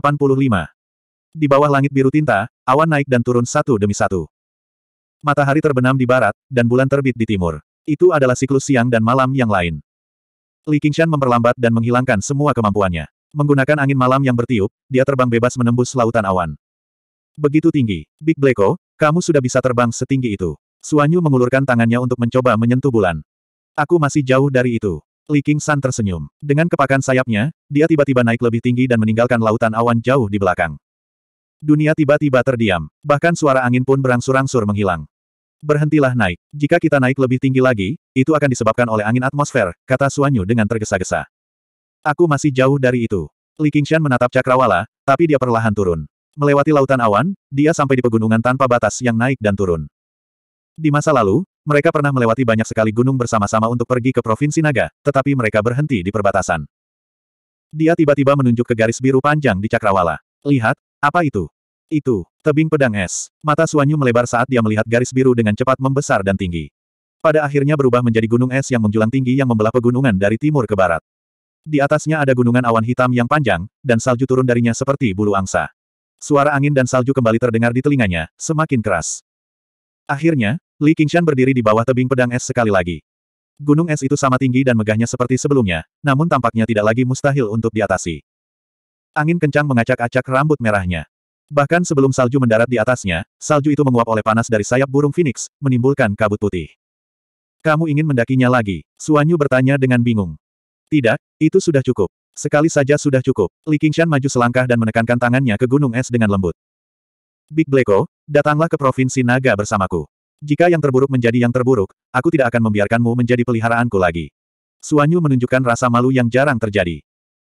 Di bawah langit biru tinta, awan naik dan turun satu demi satu. Matahari terbenam di barat, dan bulan terbit di timur. Itu adalah siklus siang dan malam yang lain. Li Qingshan memperlambat dan menghilangkan semua kemampuannya. Menggunakan angin malam yang bertiup, dia terbang bebas menembus lautan awan. Begitu tinggi, Big Blacko, oh, kamu sudah bisa terbang setinggi itu. Suanyu mengulurkan tangannya untuk mencoba menyentuh bulan. Aku masih jauh dari itu. Li Qingshan tersenyum. Dengan kepakan sayapnya, dia tiba-tiba naik lebih tinggi dan meninggalkan lautan awan jauh di belakang. Dunia tiba-tiba terdiam, bahkan suara angin pun berangsur-angsur menghilang berhentilah naik. Jika kita naik lebih tinggi lagi, itu akan disebabkan oleh angin atmosfer, kata Suanyu dengan tergesa-gesa. Aku masih jauh dari itu. Li Qingshan menatap cakrawala, tapi dia perlahan turun. Melewati lautan awan, dia sampai di pegunungan tanpa batas yang naik dan turun. Di masa lalu, mereka pernah melewati banyak sekali gunung bersama-sama untuk pergi ke Provinsi Naga, tetapi mereka berhenti di perbatasan. Dia tiba-tiba menunjuk ke garis biru panjang di cakrawala. Lihat, apa itu? Itu, tebing pedang es. Mata Suanyu melebar saat dia melihat garis biru dengan cepat membesar dan tinggi. Pada akhirnya berubah menjadi gunung es yang menjulang tinggi yang membelah pegunungan dari timur ke barat. Di atasnya ada gunungan awan hitam yang panjang, dan salju turun darinya seperti bulu angsa. Suara angin dan salju kembali terdengar di telinganya, semakin keras. Akhirnya, Li Qingshan berdiri di bawah tebing pedang es sekali lagi. Gunung es itu sama tinggi dan megahnya seperti sebelumnya, namun tampaknya tidak lagi mustahil untuk diatasi. Angin kencang mengacak-acak rambut merahnya. Bahkan sebelum salju mendarat di atasnya, salju itu menguap oleh panas dari sayap burung phoenix, menimbulkan kabut putih. Kamu ingin mendakinya lagi? Suanyu bertanya dengan bingung. Tidak, itu sudah cukup. Sekali saja sudah cukup. Li Qingshan maju selangkah dan menekankan tangannya ke gunung es dengan lembut. Big Blacko, datanglah ke Provinsi Naga bersamaku. Jika yang terburuk menjadi yang terburuk, aku tidak akan membiarkanmu menjadi peliharaanku lagi. Suanyu menunjukkan rasa malu yang jarang terjadi.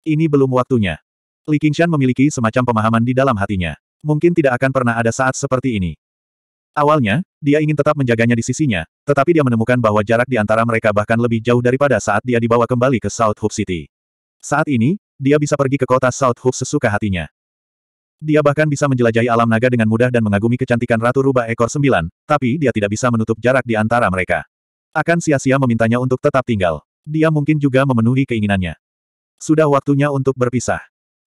Ini belum waktunya. Li Qingshan memiliki semacam pemahaman di dalam hatinya mungkin tidak akan pernah ada saat seperti ini. Awalnya, dia ingin tetap menjaganya di sisinya, tetapi dia menemukan bahwa jarak di antara mereka bahkan lebih jauh daripada saat dia dibawa kembali ke South Hope City. Saat ini, dia bisa pergi ke kota South Hope sesuka hatinya. Dia bahkan bisa menjelajahi alam naga dengan mudah dan mengagumi kecantikan Ratu Rubah Ekor Sembilan, tapi dia tidak bisa menutup jarak di antara mereka. Akan sia-sia memintanya untuk tetap tinggal. Dia mungkin juga memenuhi keinginannya. Sudah waktunya untuk berpisah.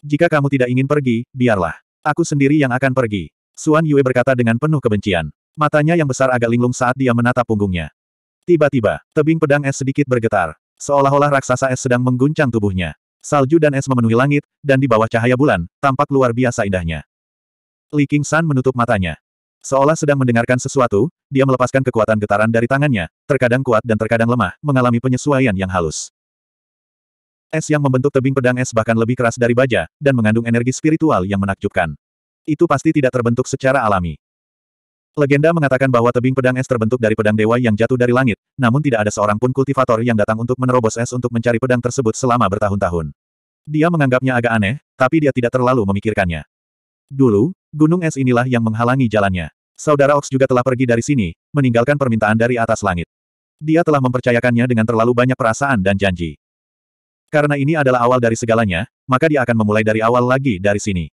Jika kamu tidak ingin pergi, biarlah. Aku sendiri yang akan pergi. Suan Yue berkata dengan penuh kebencian. Matanya yang besar agak linglung saat dia menatap punggungnya. Tiba-tiba, tebing pedang es sedikit bergetar. Seolah-olah raksasa es sedang mengguncang tubuhnya. Salju dan es memenuhi langit, dan di bawah cahaya bulan, tampak luar biasa indahnya. Li King San menutup matanya. Seolah sedang mendengarkan sesuatu, dia melepaskan kekuatan getaran dari tangannya, terkadang kuat dan terkadang lemah, mengalami penyesuaian yang halus. Es yang membentuk tebing pedang es bahkan lebih keras dari baja, dan mengandung energi spiritual yang menakjubkan. Itu pasti tidak terbentuk secara alami. Legenda mengatakan bahwa tebing pedang es terbentuk dari pedang dewa yang jatuh dari langit, namun tidak ada seorang pun kultivator yang datang untuk menerobos es untuk mencari pedang tersebut selama bertahun-tahun. Dia menganggapnya agak aneh, tapi dia tidak terlalu memikirkannya. Dulu, gunung es inilah yang menghalangi jalannya. Saudara Ox juga telah pergi dari sini, meninggalkan permintaan dari atas langit. Dia telah mempercayakannya dengan terlalu banyak perasaan dan janji. Karena ini adalah awal dari segalanya, maka dia akan memulai dari awal lagi dari sini.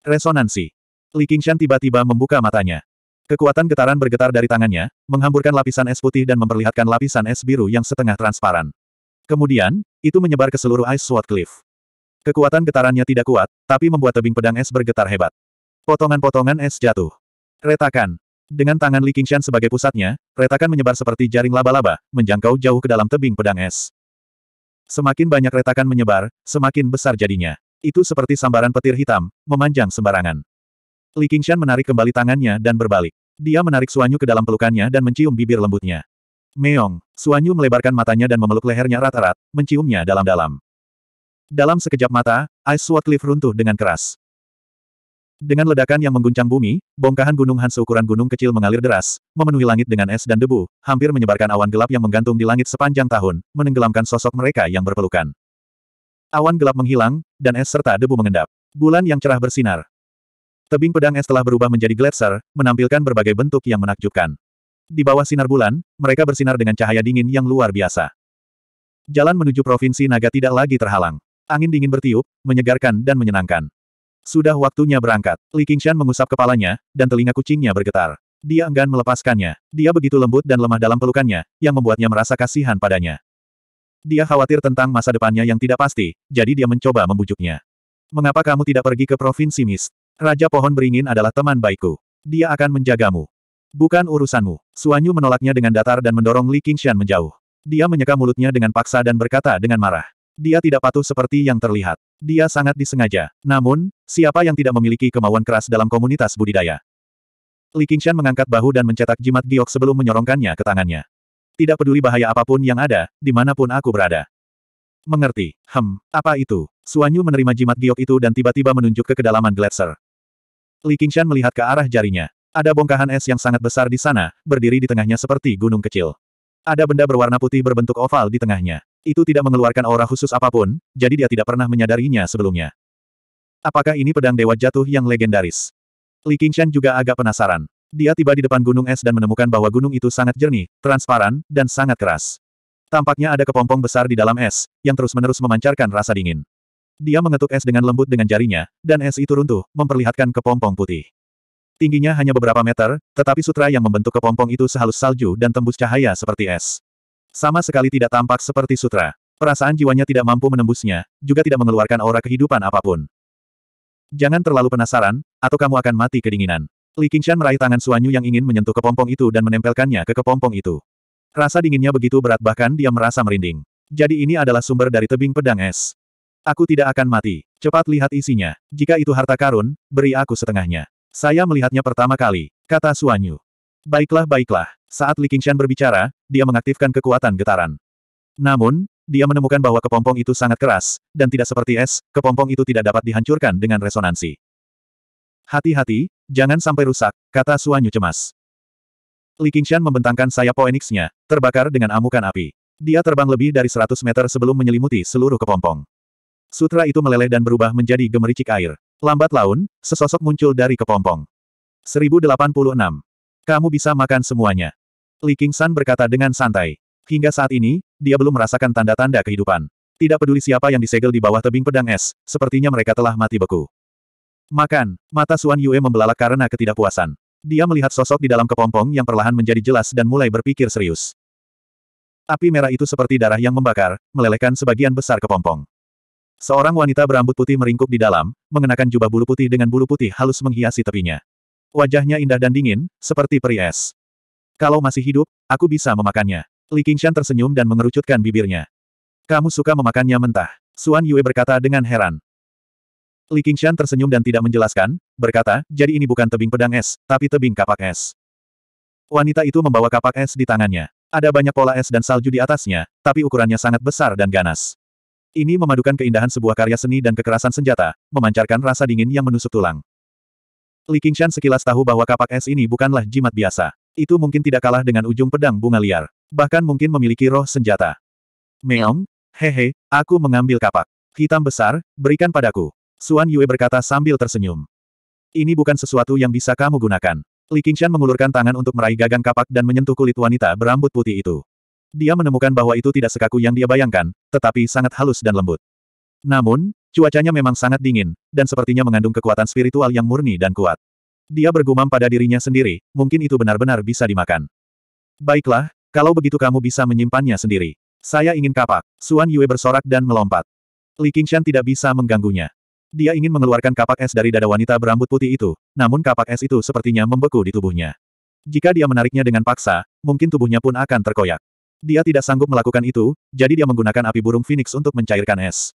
Resonansi. Li Qingshan tiba-tiba membuka matanya. Kekuatan getaran bergetar dari tangannya, menghamburkan lapisan es putih dan memperlihatkan lapisan es biru yang setengah transparan. Kemudian, itu menyebar ke seluruh Ice Sword Cliff. Kekuatan getarannya tidak kuat, tapi membuat tebing pedang es bergetar hebat. Potongan-potongan es jatuh. Retakan. Dengan tangan Li Qingshan sebagai pusatnya, retakan menyebar seperti jaring laba-laba, menjangkau jauh ke dalam tebing pedang es. Semakin banyak retakan menyebar, semakin besar jadinya. Itu seperti sambaran petir hitam, memanjang sembarangan. Li Qingshan menarik kembali tangannya dan berbalik. Dia menarik Suanyu ke dalam pelukannya dan mencium bibir lembutnya. Meong, Suanyu melebarkan matanya dan memeluk lehernya rata-rat, menciumnya dalam-dalam. Dalam sekejap mata, Ice Sword Cliff runtuh dengan keras. Dengan ledakan yang mengguncang bumi, bongkahan gunung Han seukuran gunung kecil mengalir deras, memenuhi langit dengan es dan debu, hampir menyebarkan awan gelap yang menggantung di langit sepanjang tahun, menenggelamkan sosok mereka yang berpelukan. Awan gelap menghilang, dan es serta debu mengendap. Bulan yang cerah bersinar. Tebing pedang es telah berubah menjadi gletser, menampilkan berbagai bentuk yang menakjubkan. Di bawah sinar bulan, mereka bersinar dengan cahaya dingin yang luar biasa. Jalan menuju Provinsi Naga tidak lagi terhalang. Angin dingin bertiup, menyegarkan dan menyenangkan. Sudah waktunya berangkat. Li Qingshan mengusap kepalanya, dan telinga kucingnya bergetar. Dia enggan melepaskannya. Dia begitu lembut dan lemah dalam pelukannya, yang membuatnya merasa kasihan padanya. Dia khawatir tentang masa depannya yang tidak pasti, jadi dia mencoba membujuknya. Mengapa kamu tidak pergi ke Provinsi Mist? Raja Pohon Beringin adalah teman baikku. Dia akan menjagamu. Bukan urusanmu. Suanyu menolaknya dengan datar dan mendorong Li Qingshan menjauh. Dia menyeka mulutnya dengan paksa dan berkata dengan marah. Dia tidak patuh seperti yang terlihat. Dia sangat disengaja. Namun, siapa yang tidak memiliki kemauan keras dalam komunitas budidaya? Li Qingshan mengangkat bahu dan mencetak jimat giok sebelum menyorongkannya ke tangannya. Tidak peduli bahaya apapun yang ada, dimanapun aku berada. Mengerti. Hem, apa itu? Suanyu menerima jimat giok itu dan tiba-tiba menunjuk ke kedalaman gletser. Li Qingshan melihat ke arah jarinya. Ada bongkahan es yang sangat besar di sana, berdiri di tengahnya seperti gunung kecil. Ada benda berwarna putih berbentuk oval di tengahnya. Itu tidak mengeluarkan aura khusus apapun, jadi dia tidak pernah menyadarinya sebelumnya. Apakah ini pedang dewa jatuh yang legendaris? Li Qingshan juga agak penasaran. Dia tiba di depan gunung es dan menemukan bahwa gunung itu sangat jernih, transparan, dan sangat keras. Tampaknya ada kepompong besar di dalam es, yang terus-menerus memancarkan rasa dingin. Dia mengetuk es dengan lembut dengan jarinya, dan es itu runtuh, memperlihatkan kepompong putih. Tingginya hanya beberapa meter, tetapi sutra yang membentuk kepompong itu sehalus salju dan tembus cahaya seperti es. Sama sekali tidak tampak seperti sutra. Perasaan jiwanya tidak mampu menembusnya, juga tidak mengeluarkan aura kehidupan apapun. Jangan terlalu penasaran, atau kamu akan mati kedinginan. Li Qingshan meraih tangan Suanyu yang ingin menyentuh kepompong itu dan menempelkannya ke kepompong itu. Rasa dinginnya begitu berat bahkan dia merasa merinding. Jadi ini adalah sumber dari tebing pedang es. Aku tidak akan mati. Cepat lihat isinya. Jika itu harta karun, beri aku setengahnya. Saya melihatnya pertama kali, kata Suanyu. Baiklah baiklah, saat Li Qingshan berbicara, dia mengaktifkan kekuatan getaran. Namun, dia menemukan bahwa kepompong itu sangat keras, dan tidak seperti es, kepompong itu tidak dapat dihancurkan dengan resonansi. Hati-hati, jangan sampai rusak, kata Suanyu cemas. Li Qingshan membentangkan sayap phoenix terbakar dengan amukan api. Dia terbang lebih dari 100 meter sebelum menyelimuti seluruh kepompong. Sutra itu meleleh dan berubah menjadi gemericik air. Lambat laun, sesosok muncul dari kepompong. 1086. Kamu bisa makan semuanya. Li Qingsan berkata dengan santai. Hingga saat ini, dia belum merasakan tanda-tanda kehidupan. Tidak peduli siapa yang disegel di bawah tebing pedang es, sepertinya mereka telah mati beku. Makan, mata Suan Yue membelalak karena ketidakpuasan. Dia melihat sosok di dalam kepompong yang perlahan menjadi jelas dan mulai berpikir serius. Api merah itu seperti darah yang membakar, melelehkan sebagian besar kepompong. Seorang wanita berambut putih meringkuk di dalam, mengenakan jubah bulu putih dengan bulu putih halus menghiasi tepinya. Wajahnya indah dan dingin, seperti peri es. Kalau masih hidup, aku bisa memakannya. Li Qingshan tersenyum dan mengerucutkan bibirnya. Kamu suka memakannya mentah. Suan Yue berkata dengan heran. Li Qingshan tersenyum dan tidak menjelaskan, berkata, jadi ini bukan tebing pedang es, tapi tebing kapak es. Wanita itu membawa kapak es di tangannya. Ada banyak pola es dan salju di atasnya, tapi ukurannya sangat besar dan ganas. Ini memadukan keindahan sebuah karya seni dan kekerasan senjata, memancarkan rasa dingin yang menusuk tulang. Li Qingshan sekilas tahu bahwa kapak es ini bukanlah jimat biasa. Itu mungkin tidak kalah dengan ujung pedang bunga liar. Bahkan mungkin memiliki roh senjata. Meong, hehe, aku mengambil kapak. Hitam besar, berikan padaku. Suan Yue berkata sambil tersenyum. Ini bukan sesuatu yang bisa kamu gunakan. Li Qingshan mengulurkan tangan untuk meraih gagang kapak dan menyentuh kulit wanita berambut putih itu. Dia menemukan bahwa itu tidak sekaku yang dia bayangkan, tetapi sangat halus dan lembut. Namun, Cuacanya memang sangat dingin, dan sepertinya mengandung kekuatan spiritual yang murni dan kuat. Dia bergumam pada dirinya sendiri, mungkin itu benar-benar bisa dimakan. Baiklah, kalau begitu kamu bisa menyimpannya sendiri. Saya ingin kapak. Suan Yue bersorak dan melompat. Li Qingshan tidak bisa mengganggunya. Dia ingin mengeluarkan kapak es dari dada wanita berambut putih itu, namun kapak es itu sepertinya membeku di tubuhnya. Jika dia menariknya dengan paksa, mungkin tubuhnya pun akan terkoyak. Dia tidak sanggup melakukan itu, jadi dia menggunakan api burung phoenix untuk mencairkan es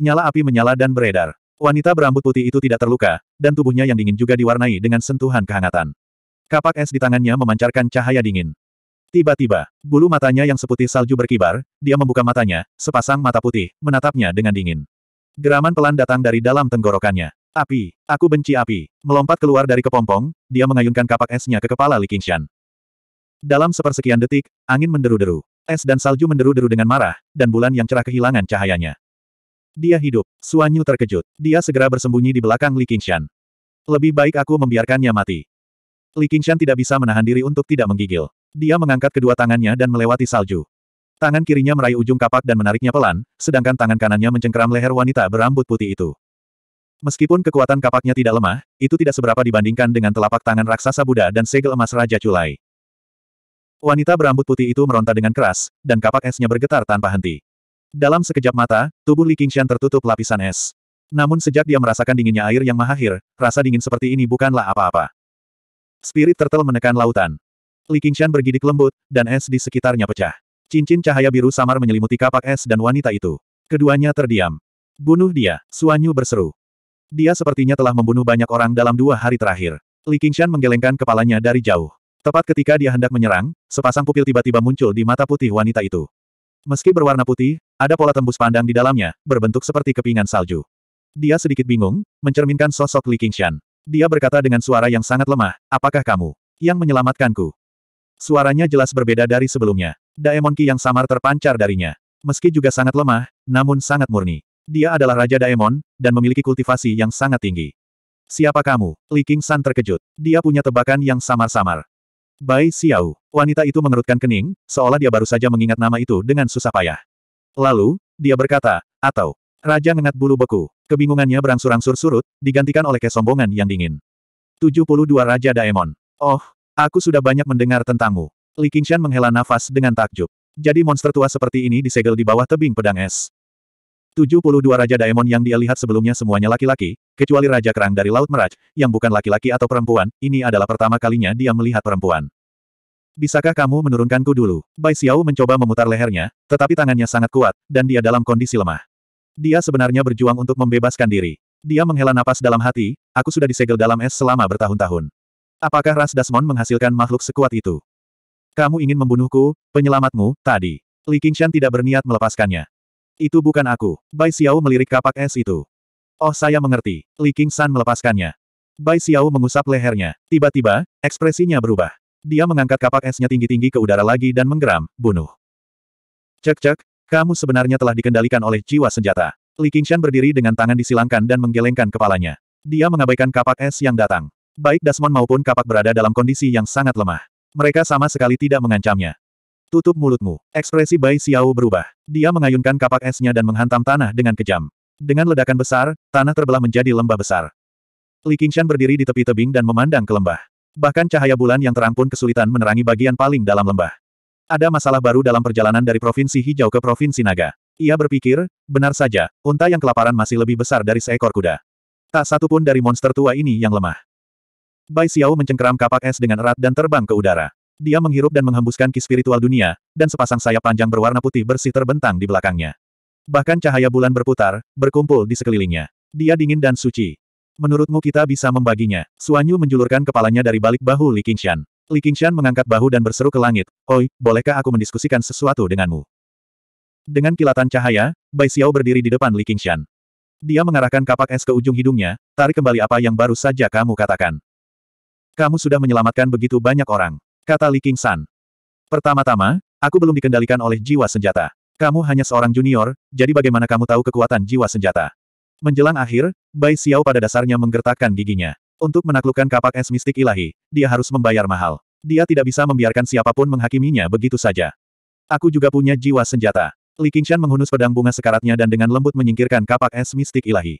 nyala api menyala dan beredar. Wanita berambut putih itu tidak terluka, dan tubuhnya yang dingin juga diwarnai dengan sentuhan kehangatan. Kapak es di tangannya memancarkan cahaya dingin. Tiba-tiba, bulu matanya yang seputih salju berkibar, dia membuka matanya, sepasang mata putih, menatapnya dengan dingin. Geraman pelan datang dari dalam tenggorokannya. Api, aku benci api. Melompat keluar dari kepompong, dia mengayunkan kapak esnya ke kepala Li Qingshan. Dalam sepersekian detik, angin menderu-deru. Es dan salju menderu-deru dengan marah, dan bulan yang cerah kehilangan cahayanya. Dia hidup. Suanyu terkejut. Dia segera bersembunyi di belakang Li Qingshan. Lebih baik aku membiarkannya mati. Li Qingshan tidak bisa menahan diri untuk tidak menggigil. Dia mengangkat kedua tangannya dan melewati salju. Tangan kirinya meraih ujung kapak dan menariknya pelan, sedangkan tangan kanannya mencengkeram leher wanita berambut putih itu. Meskipun kekuatan kapaknya tidak lemah, itu tidak seberapa dibandingkan dengan telapak tangan raksasa Buddha dan segel emas Raja Culai. Wanita berambut putih itu meronta dengan keras, dan kapak esnya bergetar tanpa henti. Dalam sekejap mata, tubuh Li Qingshan tertutup lapisan es. Namun sejak dia merasakan dinginnya air yang mahahir, rasa dingin seperti ini bukanlah apa-apa. Spirit Turtle menekan lautan. Li Qingshan bergidik lembut, dan es di sekitarnya pecah. Cincin cahaya biru samar menyelimuti kapak es dan wanita itu. Keduanya terdiam. Bunuh dia, Suanyu berseru. Dia sepertinya telah membunuh banyak orang dalam dua hari terakhir. Li Qingshan menggelengkan kepalanya dari jauh. Tepat ketika dia hendak menyerang, sepasang pupil tiba-tiba muncul di mata putih wanita itu. Meski berwarna putih, ada pola tembus pandang di dalamnya, berbentuk seperti kepingan salju. Dia sedikit bingung, mencerminkan sosok Li Qingshan. Dia berkata dengan suara yang sangat lemah, apakah kamu yang menyelamatkanku? Suaranya jelas berbeda dari sebelumnya. Daemon Ki yang samar terpancar darinya. Meski juga sangat lemah, namun sangat murni. Dia adalah Raja Daemon, dan memiliki kultivasi yang sangat tinggi. Siapa kamu? Li Qingshan terkejut. Dia punya tebakan yang samar-samar. Bai Xiao. Wanita itu mengerutkan kening, seolah dia baru saja mengingat nama itu dengan susah payah. Lalu, dia berkata, atau, Raja ngengat bulu beku. Kebingungannya berangsur-angsur surut, digantikan oleh kesombongan yang dingin. 72 Raja Daemon. Oh, aku sudah banyak mendengar tentangmu. Li Qingshan menghela nafas dengan takjub. Jadi monster tua seperti ini disegel di bawah tebing pedang es. 72 Raja Daemon yang dia lihat sebelumnya semuanya laki-laki, kecuali Raja Kerang dari Laut Meraj, yang bukan laki-laki atau perempuan, ini adalah pertama kalinya dia melihat perempuan. Bisakah kamu menurunkanku dulu? Bai Xiao mencoba memutar lehernya, tetapi tangannya sangat kuat, dan dia dalam kondisi lemah. Dia sebenarnya berjuang untuk membebaskan diri. Dia menghela napas dalam hati, aku sudah disegel dalam es selama bertahun-tahun. Apakah Ras Dasmon menghasilkan makhluk sekuat itu? Kamu ingin membunuhku, penyelamatmu, tadi. Li Qingshan tidak berniat melepaskannya. Itu bukan aku. Bai Xiao melirik kapak es itu. Oh saya mengerti. Li King San melepaskannya. Bai Xiao mengusap lehernya. Tiba-tiba, ekspresinya berubah. Dia mengangkat kapak esnya tinggi-tinggi ke udara lagi dan menggeram, bunuh. Cek-cek, kamu sebenarnya telah dikendalikan oleh jiwa senjata. Li Qingshan berdiri dengan tangan disilangkan dan menggelengkan kepalanya. Dia mengabaikan kapak es yang datang. Baik Dasmon maupun kapak berada dalam kondisi yang sangat lemah. Mereka sama sekali tidak mengancamnya. Tutup mulutmu. Ekspresi Bai Xiao berubah. Dia mengayunkan kapak esnya dan menghantam tanah dengan kejam. Dengan ledakan besar, tanah terbelah menjadi lembah besar. Li Qingshan berdiri di tepi tebing dan memandang ke lembah. Bahkan cahaya bulan yang terang pun kesulitan menerangi bagian paling dalam lembah. Ada masalah baru dalam perjalanan dari Provinsi Hijau ke Provinsi Naga. Ia berpikir, benar saja, unta yang kelaparan masih lebih besar dari seekor kuda. Tak satu pun dari monster tua ini yang lemah. Bai Xiao mencengkeram kapak es dengan erat dan terbang ke udara. Dia menghirup dan menghembuskan ki spiritual dunia, dan sepasang sayap panjang berwarna putih bersih terbentang di belakangnya. Bahkan cahaya bulan berputar, berkumpul di sekelilingnya. Dia dingin dan suci. Menurutmu kita bisa membaginya? Suanyu menjulurkan kepalanya dari balik bahu Li Qingshan. Li Qingshan mengangkat bahu dan berseru ke langit, Oi, bolehkah aku mendiskusikan sesuatu denganmu? Dengan kilatan cahaya, Bai Xiao berdiri di depan Li Qingshan. Dia mengarahkan kapak es ke ujung hidungnya, tarik kembali apa yang baru saja kamu katakan. Kamu sudah menyelamatkan begitu banyak orang. Kata Li King San. Pertama-tama, aku belum dikendalikan oleh jiwa senjata. Kamu hanya seorang junior, jadi bagaimana kamu tahu kekuatan jiwa senjata? Menjelang akhir, Bai Xiao pada dasarnya menggertakkan giginya. Untuk menaklukkan kapak es mistik ilahi, dia harus membayar mahal. Dia tidak bisa membiarkan siapapun menghakiminya begitu saja. Aku juga punya jiwa senjata. Li Qingshan menghunus pedang bunga sekaratnya dan dengan lembut menyingkirkan kapak es mistik ilahi.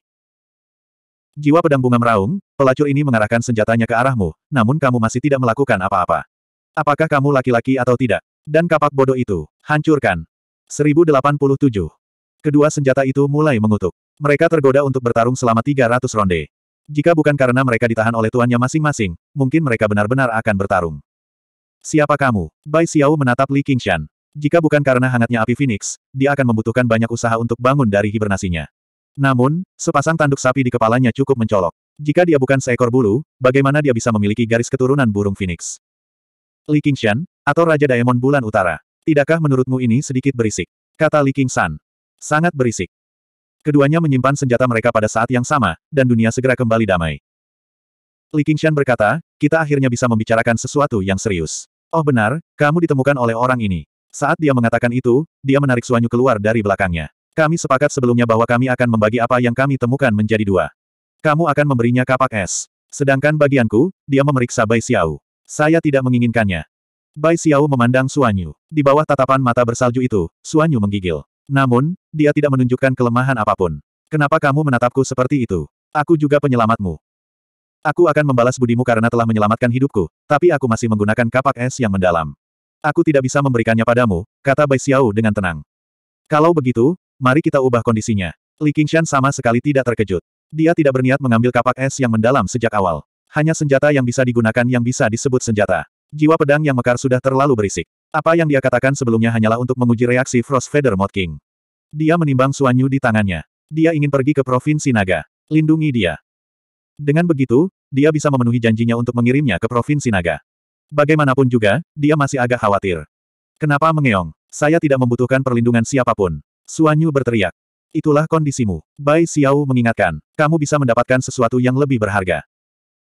Jiwa pedang bunga meraung, pelacur ini mengarahkan senjatanya ke arahmu, namun kamu masih tidak melakukan apa-apa. Apakah kamu laki-laki atau tidak? Dan kapak bodoh itu, hancurkan. 1087. Kedua senjata itu mulai mengutuk. Mereka tergoda untuk bertarung selama 300 ronde. Jika bukan karena mereka ditahan oleh tuannya masing-masing, mungkin mereka benar-benar akan bertarung. Siapa kamu? Bai Xiao menatap Li Qingshan. Jika bukan karena hangatnya api Phoenix, dia akan membutuhkan banyak usaha untuk bangun dari hibernasinya. Namun, sepasang tanduk sapi di kepalanya cukup mencolok. Jika dia bukan seekor bulu, bagaimana dia bisa memiliki garis keturunan burung Phoenix? Li Qingshan, atau Raja Diamond Bulan Utara. Tidakkah menurutmu ini sedikit berisik? Kata Li Qingshan. Sangat berisik. Keduanya menyimpan senjata mereka pada saat yang sama, dan dunia segera kembali damai. Li Qingshan berkata, kita akhirnya bisa membicarakan sesuatu yang serius. Oh benar, kamu ditemukan oleh orang ini. Saat dia mengatakan itu, dia menarik Suanyu keluar dari belakangnya. Kami sepakat sebelumnya bahwa kami akan membagi apa yang kami temukan menjadi dua. Kamu akan memberinya kapak es. Sedangkan bagianku, dia memeriksa Bai Xiao. Saya tidak menginginkannya. Bai Xiao memandang Suanyu. Di bawah tatapan mata bersalju itu, Suanyu menggigil. Namun, dia tidak menunjukkan kelemahan apapun. Kenapa kamu menatapku seperti itu? Aku juga penyelamatmu. Aku akan membalas budimu karena telah menyelamatkan hidupku, tapi aku masih menggunakan kapak es yang mendalam. Aku tidak bisa memberikannya padamu, kata Bai Xiao dengan tenang. Kalau begitu, mari kita ubah kondisinya. Li Qingshan sama sekali tidak terkejut. Dia tidak berniat mengambil kapak es yang mendalam sejak awal. Hanya senjata yang bisa digunakan yang bisa disebut senjata. Jiwa pedang yang mekar sudah terlalu berisik. Apa yang dia katakan sebelumnya hanyalah untuk menguji reaksi Frost Feather Mod King. Dia menimbang Suanyu di tangannya. Dia ingin pergi ke Provinsi Naga. Lindungi dia. Dengan begitu, dia bisa memenuhi janjinya untuk mengirimnya ke Provinsi Naga. Bagaimanapun juga, dia masih agak khawatir. Kenapa mengeong? Saya tidak membutuhkan perlindungan siapapun. Suanyu berteriak. Itulah kondisimu. Bai Xiao mengingatkan, kamu bisa mendapatkan sesuatu yang lebih berharga.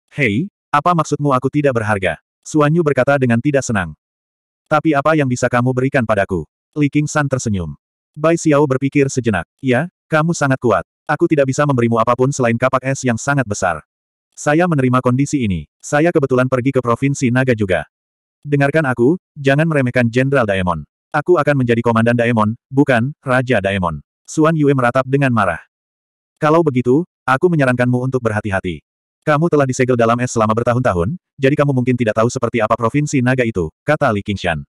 Hei, apa maksudmu aku tidak berharga? Suanyu berkata dengan tidak senang. Tapi apa yang bisa kamu berikan padaku? Li Qing San tersenyum. Bai Xiao berpikir sejenak. Ya, kamu sangat kuat. Aku tidak bisa memberimu apapun selain kapak es yang sangat besar. Saya menerima kondisi ini. Saya kebetulan pergi ke Provinsi Naga juga. Dengarkan aku, jangan meremehkan Jenderal Daemon. Aku akan menjadi Komandan Daemon, bukan, Raja Daemon. Suan Yue meratap dengan marah. Kalau begitu, aku menyarankanmu untuk berhati-hati. Kamu telah disegel dalam es selama bertahun-tahun, jadi kamu mungkin tidak tahu seperti apa provinsi naga itu, kata Li Qingshan.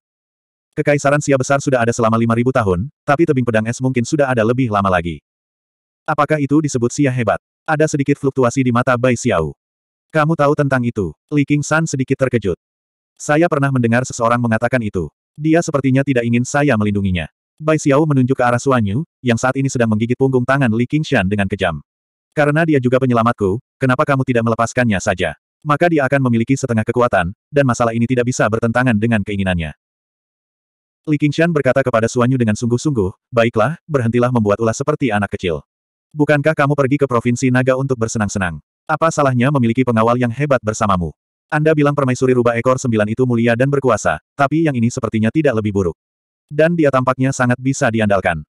Kekaisaran Sia besar sudah ada selama 5000 tahun, tapi tebing pedang es mungkin sudah ada lebih lama lagi. Apakah itu disebut Sia hebat? Ada sedikit fluktuasi di mata Bai Xiao. Kamu tahu tentang itu? Li Qingshan sedikit terkejut. Saya pernah mendengar seseorang mengatakan itu. Dia sepertinya tidak ingin saya melindunginya. Bai Xiao menunjuk ke arah Suanyu, yang saat ini sedang menggigit punggung tangan Li Qingshan dengan kejam. Karena dia juga penyelamatku, kenapa kamu tidak melepaskannya saja? Maka dia akan memiliki setengah kekuatan, dan masalah ini tidak bisa bertentangan dengan keinginannya. Li Qingshan berkata kepada Suanyu dengan sungguh-sungguh, baiklah, berhentilah membuat ulah seperti anak kecil. Bukankah kamu pergi ke Provinsi Naga untuk bersenang-senang? Apa salahnya memiliki pengawal yang hebat bersamamu? Anda bilang permaisuri rubah ekor sembilan itu mulia dan berkuasa, tapi yang ini sepertinya tidak lebih buruk. Dan dia tampaknya sangat bisa diandalkan.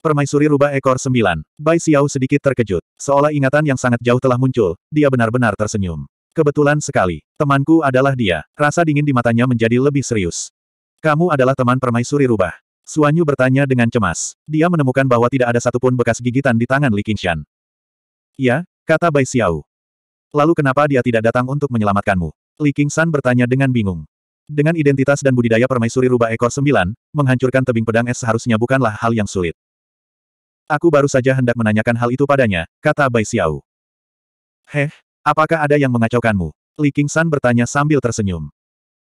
Permaisuri rubah ekor sembilan. Bai Xiao sedikit terkejut. Seolah ingatan yang sangat jauh telah muncul, dia benar-benar tersenyum. Kebetulan sekali. Temanku adalah dia. Rasa dingin di matanya menjadi lebih serius. Kamu adalah teman permaisuri rubah. Suanyu bertanya dengan cemas. Dia menemukan bahwa tidak ada satupun bekas gigitan di tangan Li Qingshan. Ya, kata Bai Xiao. Lalu kenapa dia tidak datang untuk menyelamatkanmu? Li Qingshan bertanya dengan bingung. Dengan identitas dan budidaya permaisuri rubah ekor sembilan, menghancurkan tebing pedang es seharusnya bukanlah hal yang sulit. Aku baru saja hendak menanyakan hal itu padanya, kata Bai Xiao. Heh, apakah ada yang mengacaukanmu? Li San bertanya sambil tersenyum.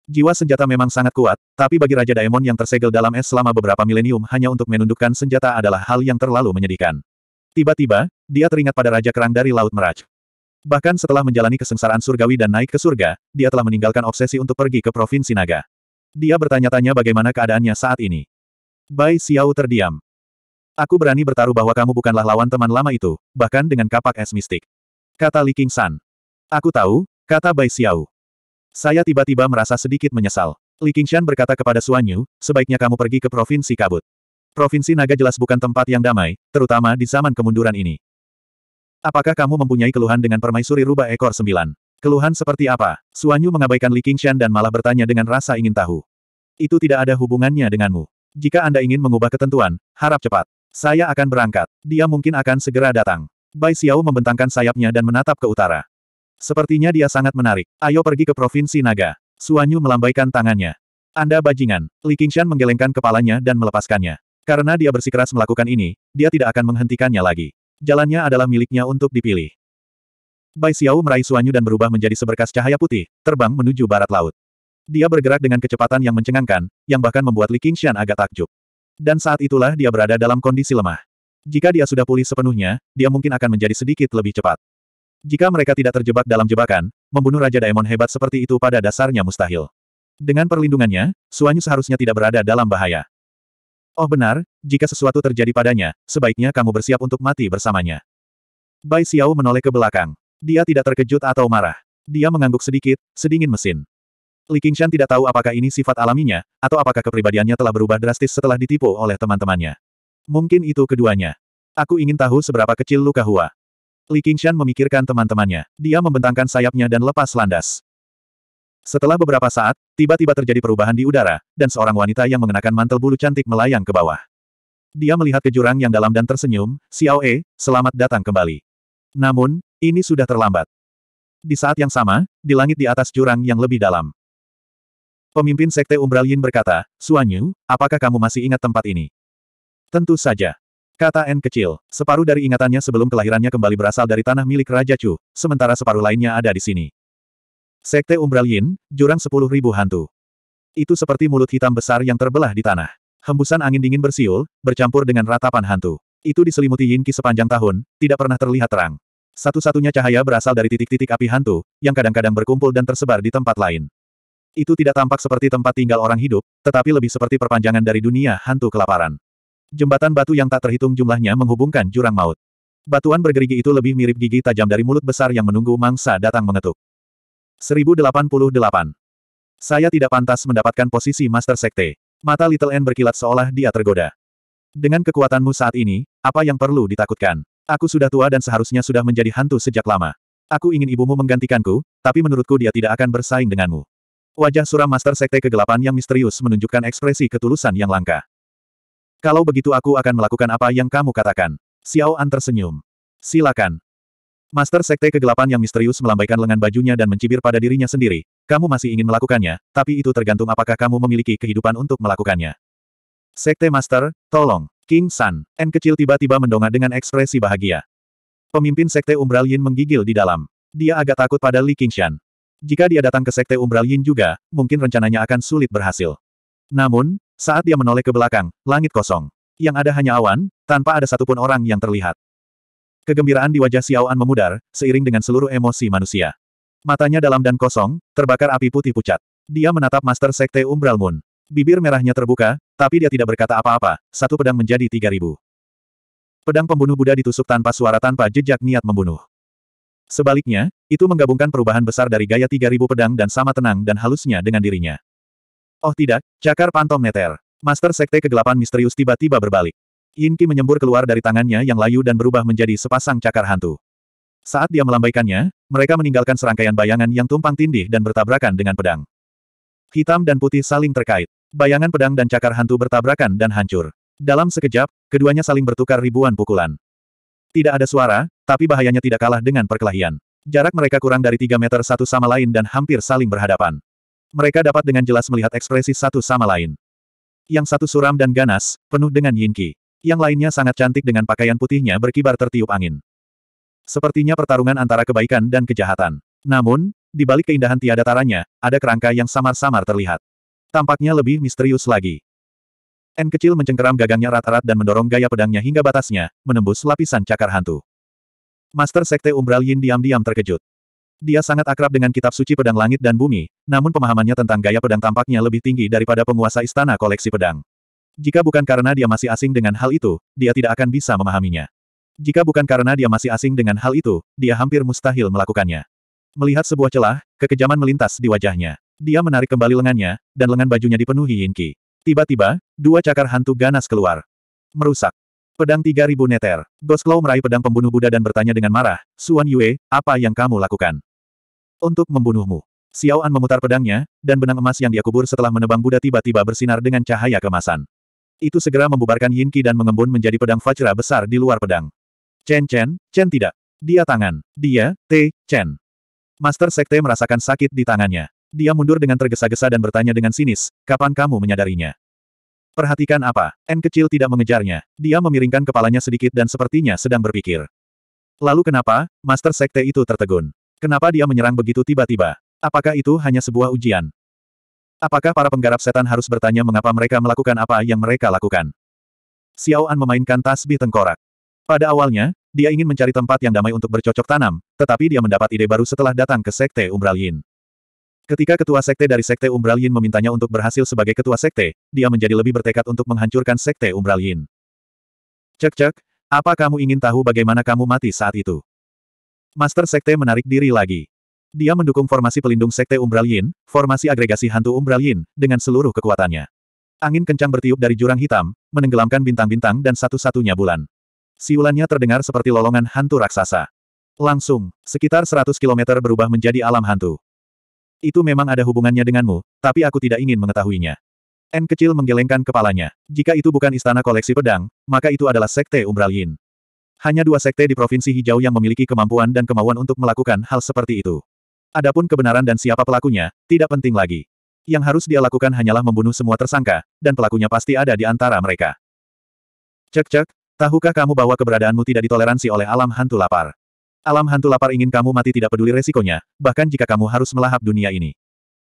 Jiwa senjata memang sangat kuat, tapi bagi Raja Daemon yang tersegel dalam es selama beberapa milenium hanya untuk menundukkan senjata adalah hal yang terlalu menyedihkan. Tiba-tiba, dia teringat pada Raja Kerang dari Laut Meraj. Bahkan setelah menjalani kesengsaraan surgawi dan naik ke surga, dia telah meninggalkan obsesi untuk pergi ke Provinsi Naga. Dia bertanya-tanya bagaimana keadaannya saat ini. Bai Xiao terdiam. Aku berani bertaruh bahwa kamu bukanlah lawan teman lama itu, bahkan dengan kapak es mistik. Kata Li King San. Aku tahu, kata Bai Xiao. Saya tiba-tiba merasa sedikit menyesal. Li Shan berkata kepada Suanyu, sebaiknya kamu pergi ke Provinsi Kabut. Provinsi Naga jelas bukan tempat yang damai, terutama di zaman kemunduran ini. Apakah kamu mempunyai keluhan dengan permaisuri rubah ekor sembilan? Keluhan seperti apa? Suanyu mengabaikan Li Shan dan malah bertanya dengan rasa ingin tahu. Itu tidak ada hubungannya denganmu. Jika Anda ingin mengubah ketentuan, harap cepat. Saya akan berangkat. Dia mungkin akan segera datang. Bai Xiao membentangkan sayapnya dan menatap ke utara. Sepertinya dia sangat menarik. Ayo pergi ke Provinsi Naga. Suanyu melambaikan tangannya. Anda bajingan. Li Qingshan menggelengkan kepalanya dan melepaskannya. Karena dia bersikeras melakukan ini, dia tidak akan menghentikannya lagi. Jalannya adalah miliknya untuk dipilih. Bai Xiao meraih Suanyu dan berubah menjadi seberkas cahaya putih, terbang menuju barat laut. Dia bergerak dengan kecepatan yang mencengangkan, yang bahkan membuat Li Qingshan agak takjub. Dan saat itulah dia berada dalam kondisi lemah. Jika dia sudah pulih sepenuhnya, dia mungkin akan menjadi sedikit lebih cepat. Jika mereka tidak terjebak dalam jebakan, membunuh Raja Daemon hebat seperti itu pada dasarnya mustahil. Dengan perlindungannya, Suanyu seharusnya tidak berada dalam bahaya. Oh benar, jika sesuatu terjadi padanya, sebaiknya kamu bersiap untuk mati bersamanya. Bai Xiao menoleh ke belakang. Dia tidak terkejut atau marah. Dia mengangguk sedikit, sedingin mesin. Li Qingshan tidak tahu apakah ini sifat alaminya, atau apakah kepribadiannya telah berubah drastis setelah ditipu oleh teman-temannya. Mungkin itu keduanya. Aku ingin tahu seberapa kecil luka Hua. Li Qingshan memikirkan teman-temannya. Dia membentangkan sayapnya dan lepas landas. Setelah beberapa saat, tiba-tiba terjadi perubahan di udara, dan seorang wanita yang mengenakan mantel bulu cantik melayang ke bawah. Dia melihat ke jurang yang dalam dan tersenyum, Xiao E, selamat datang kembali. Namun, ini sudah terlambat. Di saat yang sama, di langit di atas jurang yang lebih dalam. Pemimpin Sekte Umbral Yin berkata, Suanyu, apakah kamu masih ingat tempat ini? Tentu saja. Kata N kecil, separuh dari ingatannya sebelum kelahirannya kembali berasal dari tanah milik Raja Chu, sementara separuh lainnya ada di sini. Sekte Umbral Yin, Jurang Sepuluh Ribu Hantu. Itu seperti mulut hitam besar yang terbelah di tanah. Hembusan angin dingin bersiul, bercampur dengan ratapan hantu. Itu diselimuti Yin Qi sepanjang tahun, tidak pernah terlihat terang. Satu-satunya cahaya berasal dari titik-titik api hantu, yang kadang-kadang berkumpul dan tersebar di tempat lain. Itu tidak tampak seperti tempat tinggal orang hidup, tetapi lebih seperti perpanjangan dari dunia hantu kelaparan. Jembatan batu yang tak terhitung jumlahnya menghubungkan jurang maut. Batuan bergerigi itu lebih mirip gigi tajam dari mulut besar yang menunggu mangsa datang mengetuk. 1088. Saya tidak pantas mendapatkan posisi Master Sekte. Mata Little N berkilat seolah dia tergoda. Dengan kekuatanmu saat ini, apa yang perlu ditakutkan? Aku sudah tua dan seharusnya sudah menjadi hantu sejak lama. Aku ingin ibumu menggantikanku, tapi menurutku dia tidak akan bersaing denganmu. Wajah suram Master Sekte Kegelapan yang misterius menunjukkan ekspresi ketulusan yang langka. Kalau begitu aku akan melakukan apa yang kamu katakan. Xiao An tersenyum. Silakan. Master Sekte Kegelapan yang misterius melambaikan lengan bajunya dan mencibir pada dirinya sendiri. Kamu masih ingin melakukannya, tapi itu tergantung apakah kamu memiliki kehidupan untuk melakukannya. Sekte Master, tolong. King San, N kecil tiba-tiba mendongak dengan ekspresi bahagia. Pemimpin Sekte Umbral Yin menggigil di dalam. Dia agak takut pada Li Qingshan. Jika dia datang ke Sekte Umbral Yin juga, mungkin rencananya akan sulit berhasil. Namun, saat dia menoleh ke belakang, langit kosong. Yang ada hanya awan, tanpa ada satupun orang yang terlihat. Kegembiraan di wajah Xiaoan memudar, seiring dengan seluruh emosi manusia. Matanya dalam dan kosong, terbakar api putih pucat. Dia menatap Master Sekte Umbral Moon. Bibir merahnya terbuka, tapi dia tidak berkata apa-apa, satu pedang menjadi tiga ribu. Pedang pembunuh Buddha ditusuk tanpa suara tanpa jejak niat membunuh. Sebaliknya, itu menggabungkan perubahan besar dari gaya 3000 pedang dan sama tenang dan halusnya dengan dirinya. Oh tidak, cakar pantom neter. Master Sekte Kegelapan Misterius tiba-tiba berbalik. Yinki menyembur keluar dari tangannya yang layu dan berubah menjadi sepasang cakar hantu. Saat dia melambaikannya, mereka meninggalkan serangkaian bayangan yang tumpang tindih dan bertabrakan dengan pedang. Hitam dan putih saling terkait. Bayangan pedang dan cakar hantu bertabrakan dan hancur. Dalam sekejap, keduanya saling bertukar ribuan pukulan. Tidak ada suara, tapi bahayanya tidak kalah dengan perkelahian. Jarak mereka kurang dari 3 meter satu sama lain dan hampir saling berhadapan. Mereka dapat dengan jelas melihat ekspresi satu sama lain. Yang satu suram dan ganas, penuh dengan yinki. Yang lainnya sangat cantik dengan pakaian putihnya berkibar tertiup angin. Sepertinya pertarungan antara kebaikan dan kejahatan. Namun, di balik keindahan tiada taranya, ada kerangka yang samar-samar terlihat. Tampaknya lebih misterius lagi. N kecil mencengkeram gagangnya rata-rat dan mendorong gaya pedangnya hingga batasnya, menembus lapisan cakar hantu. Master Sekte Umbral Yin diam-diam terkejut. Dia sangat akrab dengan kitab suci pedang langit dan bumi, namun pemahamannya tentang gaya pedang tampaknya lebih tinggi daripada penguasa istana koleksi pedang. Jika bukan karena dia masih asing dengan hal itu, dia tidak akan bisa memahaminya. Jika bukan karena dia masih asing dengan hal itu, dia hampir mustahil melakukannya. Melihat sebuah celah, kekejaman melintas di wajahnya. Dia menarik kembali lengannya, dan lengan bajunya dipenuhi yinki. Tiba-tiba, dua cakar hantu ganas keluar. Merusak. Pedang 3000 neter. Claw meraih pedang pembunuh Buddha dan bertanya dengan marah, Suan Yue, apa yang kamu lakukan? Untuk membunuhmu. Xiao An memutar pedangnya, dan benang emas yang dia kubur setelah menebang Buddha tiba-tiba bersinar dengan cahaya kemasan. Itu segera membubarkan Yin Qi dan mengembun menjadi pedang Vajra besar di luar pedang. Chen Chen, Chen tidak. Dia tangan. Dia, T, Chen. Master Sekte merasakan sakit di tangannya. Dia mundur dengan tergesa-gesa dan bertanya dengan sinis, kapan kamu menyadarinya? Perhatikan apa? N kecil tidak mengejarnya. Dia memiringkan kepalanya sedikit dan sepertinya sedang berpikir. Lalu kenapa, Master Sekte itu tertegun? Kenapa dia menyerang begitu tiba-tiba? Apakah itu hanya sebuah ujian? Apakah para penggarap setan harus bertanya mengapa mereka melakukan apa yang mereka lakukan? Xiao An memainkan tasbih tengkorak. Pada awalnya, dia ingin mencari tempat yang damai untuk bercocok tanam, tetapi dia mendapat ide baru setelah datang ke Sekte Umbral Yin. Ketika ketua sekte dari sekte Umbral Yin memintanya untuk berhasil sebagai ketua sekte, dia menjadi lebih bertekad untuk menghancurkan sekte Umbral Yin. Cek-cek, apa kamu ingin tahu bagaimana kamu mati saat itu? Master sekte menarik diri lagi. Dia mendukung formasi pelindung sekte Umbral Yin, formasi agregasi hantu Umbral Yin, dengan seluruh kekuatannya. Angin kencang bertiup dari jurang hitam, menenggelamkan bintang-bintang dan satu-satunya bulan. Siulannya terdengar seperti lolongan hantu raksasa. Langsung, sekitar 100 km berubah menjadi alam hantu. Itu memang ada hubungannya denganmu, tapi aku tidak ingin mengetahuinya. N kecil menggelengkan kepalanya. Jika itu bukan istana koleksi pedang, maka itu adalah sekte Umbral Yin. Hanya dua sekte di Provinsi Hijau yang memiliki kemampuan dan kemauan untuk melakukan hal seperti itu. Adapun kebenaran dan siapa pelakunya, tidak penting lagi. Yang harus dia lakukan hanyalah membunuh semua tersangka, dan pelakunya pasti ada di antara mereka. Cek-cek, tahukah kamu bahwa keberadaanmu tidak ditoleransi oleh alam hantu lapar? Alam hantu lapar ingin kamu mati tidak peduli resikonya, bahkan jika kamu harus melahap dunia ini.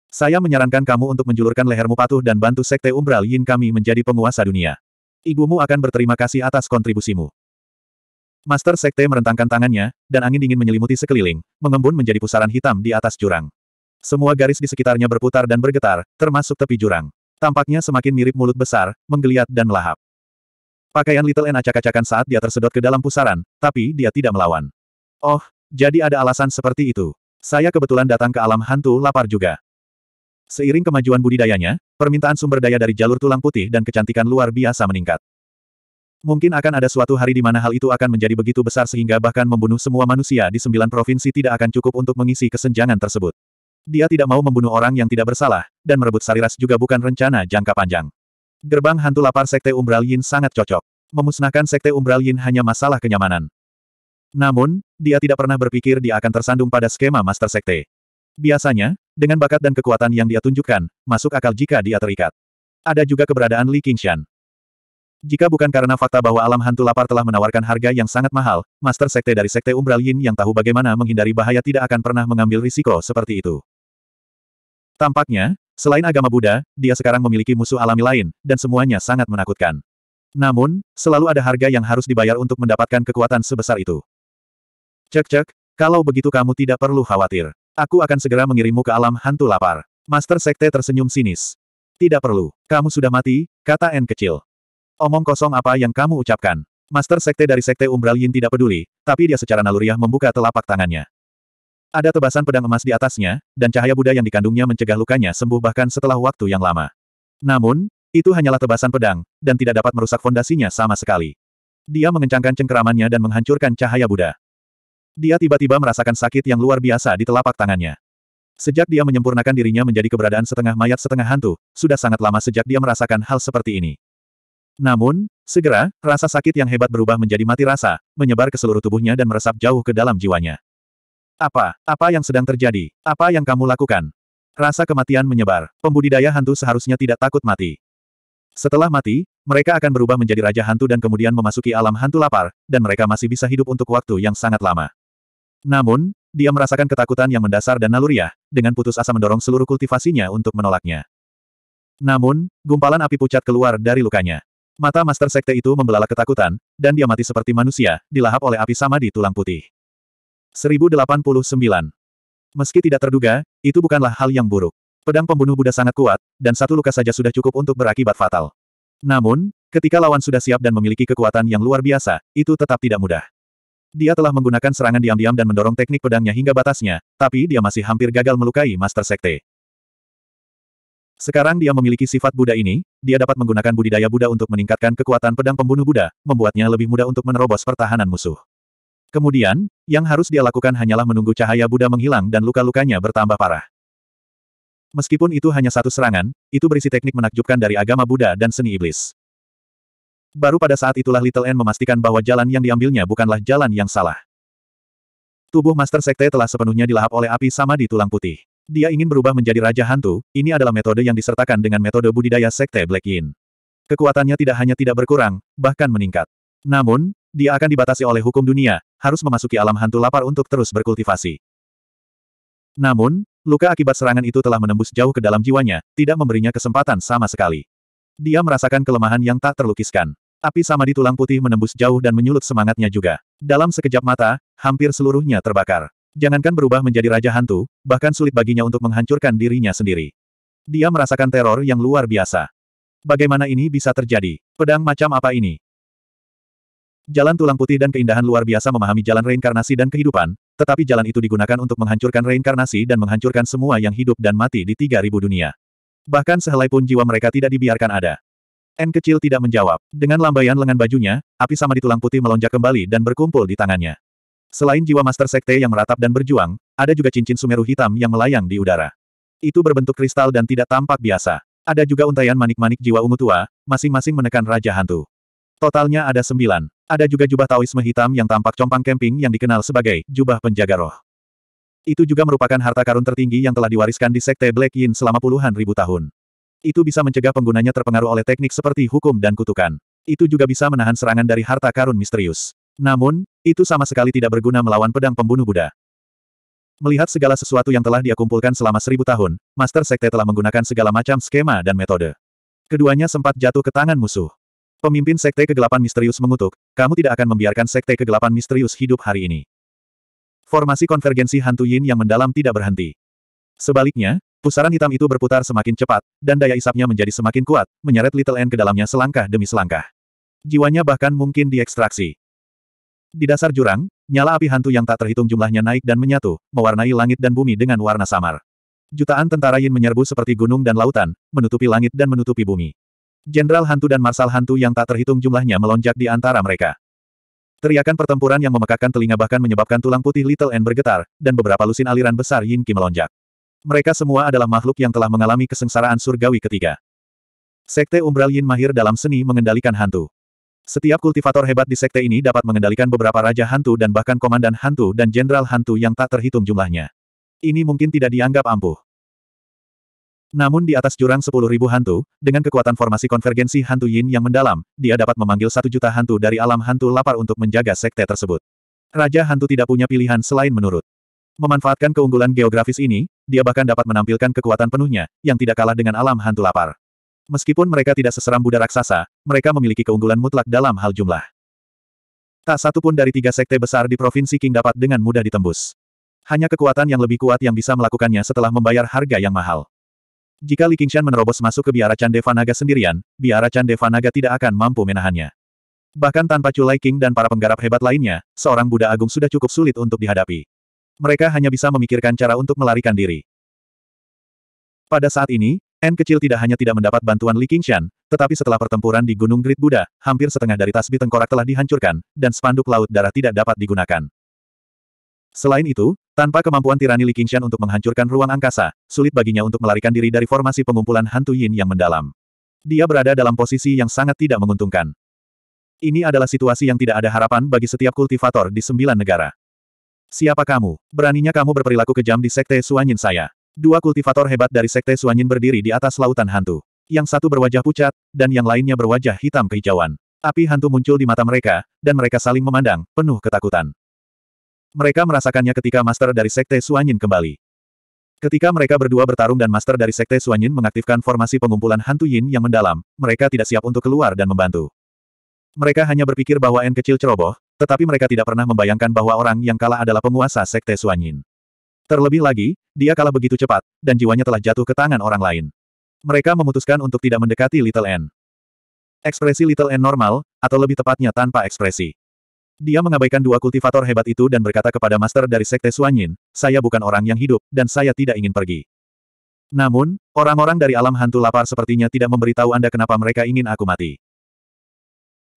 Saya menyarankan kamu untuk menjulurkan lehermu patuh dan bantu Sekte Umbral Yin kami menjadi penguasa dunia. Ibumu akan berterima kasih atas kontribusimu. Master Sekte merentangkan tangannya, dan angin dingin menyelimuti sekeliling, mengembun menjadi pusaran hitam di atas jurang. Semua garis di sekitarnya berputar dan bergetar, termasuk tepi jurang. Tampaknya semakin mirip mulut besar, menggeliat dan melahap. Pakaian Little N acak-acakan saat dia tersedot ke dalam pusaran, tapi dia tidak melawan. Oh, jadi ada alasan seperti itu. Saya kebetulan datang ke alam hantu lapar juga. Seiring kemajuan budidayanya, permintaan sumber daya dari jalur tulang putih dan kecantikan luar biasa meningkat. Mungkin akan ada suatu hari di mana hal itu akan menjadi begitu besar sehingga bahkan membunuh semua manusia di sembilan provinsi tidak akan cukup untuk mengisi kesenjangan tersebut. Dia tidak mau membunuh orang yang tidak bersalah, dan merebut Sariras juga bukan rencana jangka panjang. Gerbang hantu lapar Sekte Umbral Yin sangat cocok. Memusnahkan Sekte Umbral Yin hanya masalah kenyamanan. Namun, dia tidak pernah berpikir dia akan tersandung pada skema Master Sekte. Biasanya, dengan bakat dan kekuatan yang dia tunjukkan, masuk akal jika dia terikat. Ada juga keberadaan Li Qingshan. Jika bukan karena fakta bahwa alam hantu lapar telah menawarkan harga yang sangat mahal, Master Sekte dari Sekte Umbral Yin yang tahu bagaimana menghindari bahaya tidak akan pernah mengambil risiko seperti itu. Tampaknya, selain agama Buddha, dia sekarang memiliki musuh alami lain, dan semuanya sangat menakutkan. Namun, selalu ada harga yang harus dibayar untuk mendapatkan kekuatan sebesar itu. Cek-cek, kalau begitu kamu tidak perlu khawatir. Aku akan segera mengirimmu ke alam hantu lapar. Master Sekte tersenyum sinis. Tidak perlu, kamu sudah mati, kata N kecil. Omong kosong apa yang kamu ucapkan. Master Sekte dari Sekte Umbral Yin tidak peduli, tapi dia secara naluriah membuka telapak tangannya. Ada tebasan pedang emas di atasnya, dan cahaya Buddha yang dikandungnya mencegah lukanya sembuh bahkan setelah waktu yang lama. Namun, itu hanyalah tebasan pedang, dan tidak dapat merusak fondasinya sama sekali. Dia mengencangkan cengkeramannya dan menghancurkan cahaya Buddha. Dia tiba-tiba merasakan sakit yang luar biasa di telapak tangannya. Sejak dia menyempurnakan dirinya menjadi keberadaan setengah mayat setengah hantu, sudah sangat lama sejak dia merasakan hal seperti ini. Namun, segera, rasa sakit yang hebat berubah menjadi mati rasa, menyebar ke seluruh tubuhnya dan meresap jauh ke dalam jiwanya. Apa? Apa yang sedang terjadi? Apa yang kamu lakukan? Rasa kematian menyebar. Pembudidaya hantu seharusnya tidak takut mati. Setelah mati, mereka akan berubah menjadi raja hantu dan kemudian memasuki alam hantu lapar, dan mereka masih bisa hidup untuk waktu yang sangat lama. Namun, dia merasakan ketakutan yang mendasar dan naluriah, dengan putus asa mendorong seluruh kultivasinya untuk menolaknya. Namun, gumpalan api pucat keluar dari lukanya. Mata Master Sekte itu membelalak ketakutan, dan dia mati seperti manusia, dilahap oleh api sama di tulang putih. 1089. Meski tidak terduga, itu bukanlah hal yang buruk. Pedang pembunuh Buddha sangat kuat, dan satu luka saja sudah cukup untuk berakibat fatal. Namun, ketika lawan sudah siap dan memiliki kekuatan yang luar biasa, itu tetap tidak mudah. Dia telah menggunakan serangan diam-diam dan mendorong teknik pedangnya hingga batasnya, tapi dia masih hampir gagal melukai Master Sekte. Sekarang dia memiliki sifat Buddha ini, dia dapat menggunakan budidaya Buddha untuk meningkatkan kekuatan pedang pembunuh Buddha, membuatnya lebih mudah untuk menerobos pertahanan musuh. Kemudian, yang harus dia lakukan hanyalah menunggu cahaya Buddha menghilang dan luka-lukanya bertambah parah. Meskipun itu hanya satu serangan, itu berisi teknik menakjubkan dari agama Buddha dan seni iblis. Baru pada saat itulah Little N memastikan bahwa jalan yang diambilnya bukanlah jalan yang salah. Tubuh Master Sekte telah sepenuhnya dilahap oleh api sama di tulang putih. Dia ingin berubah menjadi Raja Hantu, ini adalah metode yang disertakan dengan metode budidaya Sekte Black Yin. Kekuatannya tidak hanya tidak berkurang, bahkan meningkat. Namun, dia akan dibatasi oleh hukum dunia, harus memasuki alam hantu lapar untuk terus berkultivasi. Namun, luka akibat serangan itu telah menembus jauh ke dalam jiwanya, tidak memberinya kesempatan sama sekali. Dia merasakan kelemahan yang tak terlukiskan. Api sama di tulang putih menembus jauh dan menyulut semangatnya juga. Dalam sekejap mata, hampir seluruhnya terbakar. Jangankan berubah menjadi Raja Hantu, bahkan sulit baginya untuk menghancurkan dirinya sendiri. Dia merasakan teror yang luar biasa. Bagaimana ini bisa terjadi? Pedang macam apa ini? Jalan tulang putih dan keindahan luar biasa memahami jalan reinkarnasi dan kehidupan, tetapi jalan itu digunakan untuk menghancurkan reinkarnasi dan menghancurkan semua yang hidup dan mati di 3000 dunia. Bahkan sehelai pun jiwa mereka tidak dibiarkan ada. N kecil tidak menjawab. Dengan lambaian lengan bajunya, api sama di tulang putih melonjak kembali dan berkumpul di tangannya. Selain jiwa master sekte yang meratap dan berjuang, ada juga cincin sumeru hitam yang melayang di udara. Itu berbentuk kristal dan tidak tampak biasa. Ada juga untaian manik-manik jiwa ungu tua, masing-masing menekan Raja Hantu. Totalnya ada sembilan. Ada juga jubah Taoisme hitam yang tampak compang kemping yang dikenal sebagai jubah penjaga roh. Itu juga merupakan harta karun tertinggi yang telah diwariskan di Sekte Black Yin selama puluhan ribu tahun. Itu bisa mencegah penggunanya terpengaruh oleh teknik seperti hukum dan kutukan. Itu juga bisa menahan serangan dari harta karun misterius. Namun, itu sama sekali tidak berguna melawan pedang pembunuh Buddha. Melihat segala sesuatu yang telah dia kumpulkan selama seribu tahun, Master Sekte telah menggunakan segala macam skema dan metode. Keduanya sempat jatuh ke tangan musuh. Pemimpin Sekte Kegelapan Misterius mengutuk, kamu tidak akan membiarkan Sekte Kegelapan Misterius hidup hari ini. Formasi konvergensi hantu Yin yang mendalam tidak berhenti. Sebaliknya, pusaran hitam itu berputar semakin cepat, dan daya isapnya menjadi semakin kuat, menyeret Little N ke dalamnya selangkah demi selangkah. Jiwanya bahkan mungkin diekstraksi. Di dasar jurang, nyala api hantu yang tak terhitung jumlahnya naik dan menyatu, mewarnai langit dan bumi dengan warna samar. Jutaan tentara Yin menyerbu seperti gunung dan lautan, menutupi langit dan menutupi bumi. Jenderal hantu dan marsal hantu yang tak terhitung jumlahnya melonjak di antara mereka. Teriakan pertempuran yang memekakkan telinga bahkan menyebabkan tulang putih Little N bergetar, dan beberapa lusin aliran besar Yin Qi melonjak. Mereka semua adalah makhluk yang telah mengalami kesengsaraan surgawi ketiga. Sekte Umbral Yin mahir dalam seni mengendalikan hantu. Setiap kultivator hebat di sekte ini dapat mengendalikan beberapa raja hantu dan bahkan komandan hantu dan jenderal hantu yang tak terhitung jumlahnya. Ini mungkin tidak dianggap ampuh. Namun di atas jurang ribu hantu, dengan kekuatan formasi konvergensi hantu yin yang mendalam, dia dapat memanggil satu juta hantu dari alam hantu lapar untuk menjaga sekte tersebut. Raja hantu tidak punya pilihan selain menurut. Memanfaatkan keunggulan geografis ini, dia bahkan dapat menampilkan kekuatan penuhnya, yang tidak kalah dengan alam hantu lapar. Meskipun mereka tidak seseram Buddha raksasa, mereka memiliki keunggulan mutlak dalam hal jumlah. Tak satu pun dari tiga sekte besar di Provinsi King dapat dengan mudah ditembus. Hanya kekuatan yang lebih kuat yang bisa melakukannya setelah membayar harga yang mahal. Jika Li Qingshan menerobos masuk ke biara Chan Naga sendirian, biara Chan Naga tidak akan mampu menahannya. Bahkan tanpa Chu Lai King dan para penggarap hebat lainnya, seorang Buddha Agung sudah cukup sulit untuk dihadapi. Mereka hanya bisa memikirkan cara untuk melarikan diri. Pada saat ini, N kecil tidak hanya tidak mendapat bantuan Li Qingshan, tetapi setelah pertempuran di Gunung Grid Buddha, hampir setengah dari tasbih tengkorak telah dihancurkan, dan spanduk laut darah tidak dapat digunakan. Selain itu, tanpa kemampuan tirani Li Qingshan untuk menghancurkan ruang angkasa, sulit baginya untuk melarikan diri dari formasi pengumpulan hantu Yin yang mendalam. Dia berada dalam posisi yang sangat tidak menguntungkan. Ini adalah situasi yang tidak ada harapan bagi setiap kultivator di sembilan negara. Siapa kamu? Beraninya kamu berperilaku kejam di Sekte Suanyin saya. Dua kultivator hebat dari Sekte Suanyin berdiri di atas lautan hantu. Yang satu berwajah pucat, dan yang lainnya berwajah hitam kehijauan. Api hantu muncul di mata mereka, dan mereka saling memandang, penuh ketakutan. Mereka merasakannya ketika Master dari Sekte Suanyin kembali. Ketika mereka berdua bertarung dan Master dari Sekte Suanyin mengaktifkan formasi pengumpulan hantu Yin yang mendalam, mereka tidak siap untuk keluar dan membantu. Mereka hanya berpikir bahwa N kecil ceroboh, tetapi mereka tidak pernah membayangkan bahwa orang yang kalah adalah penguasa Sekte Suanyin. Terlebih lagi, dia kalah begitu cepat, dan jiwanya telah jatuh ke tangan orang lain. Mereka memutuskan untuk tidak mendekati Little N. Ekspresi Little N normal, atau lebih tepatnya tanpa ekspresi. Dia mengabaikan dua kultivator hebat itu dan berkata kepada master dari Sekte Suanyin, saya bukan orang yang hidup, dan saya tidak ingin pergi. Namun, orang-orang dari alam hantu lapar sepertinya tidak memberitahu Anda kenapa mereka ingin aku mati.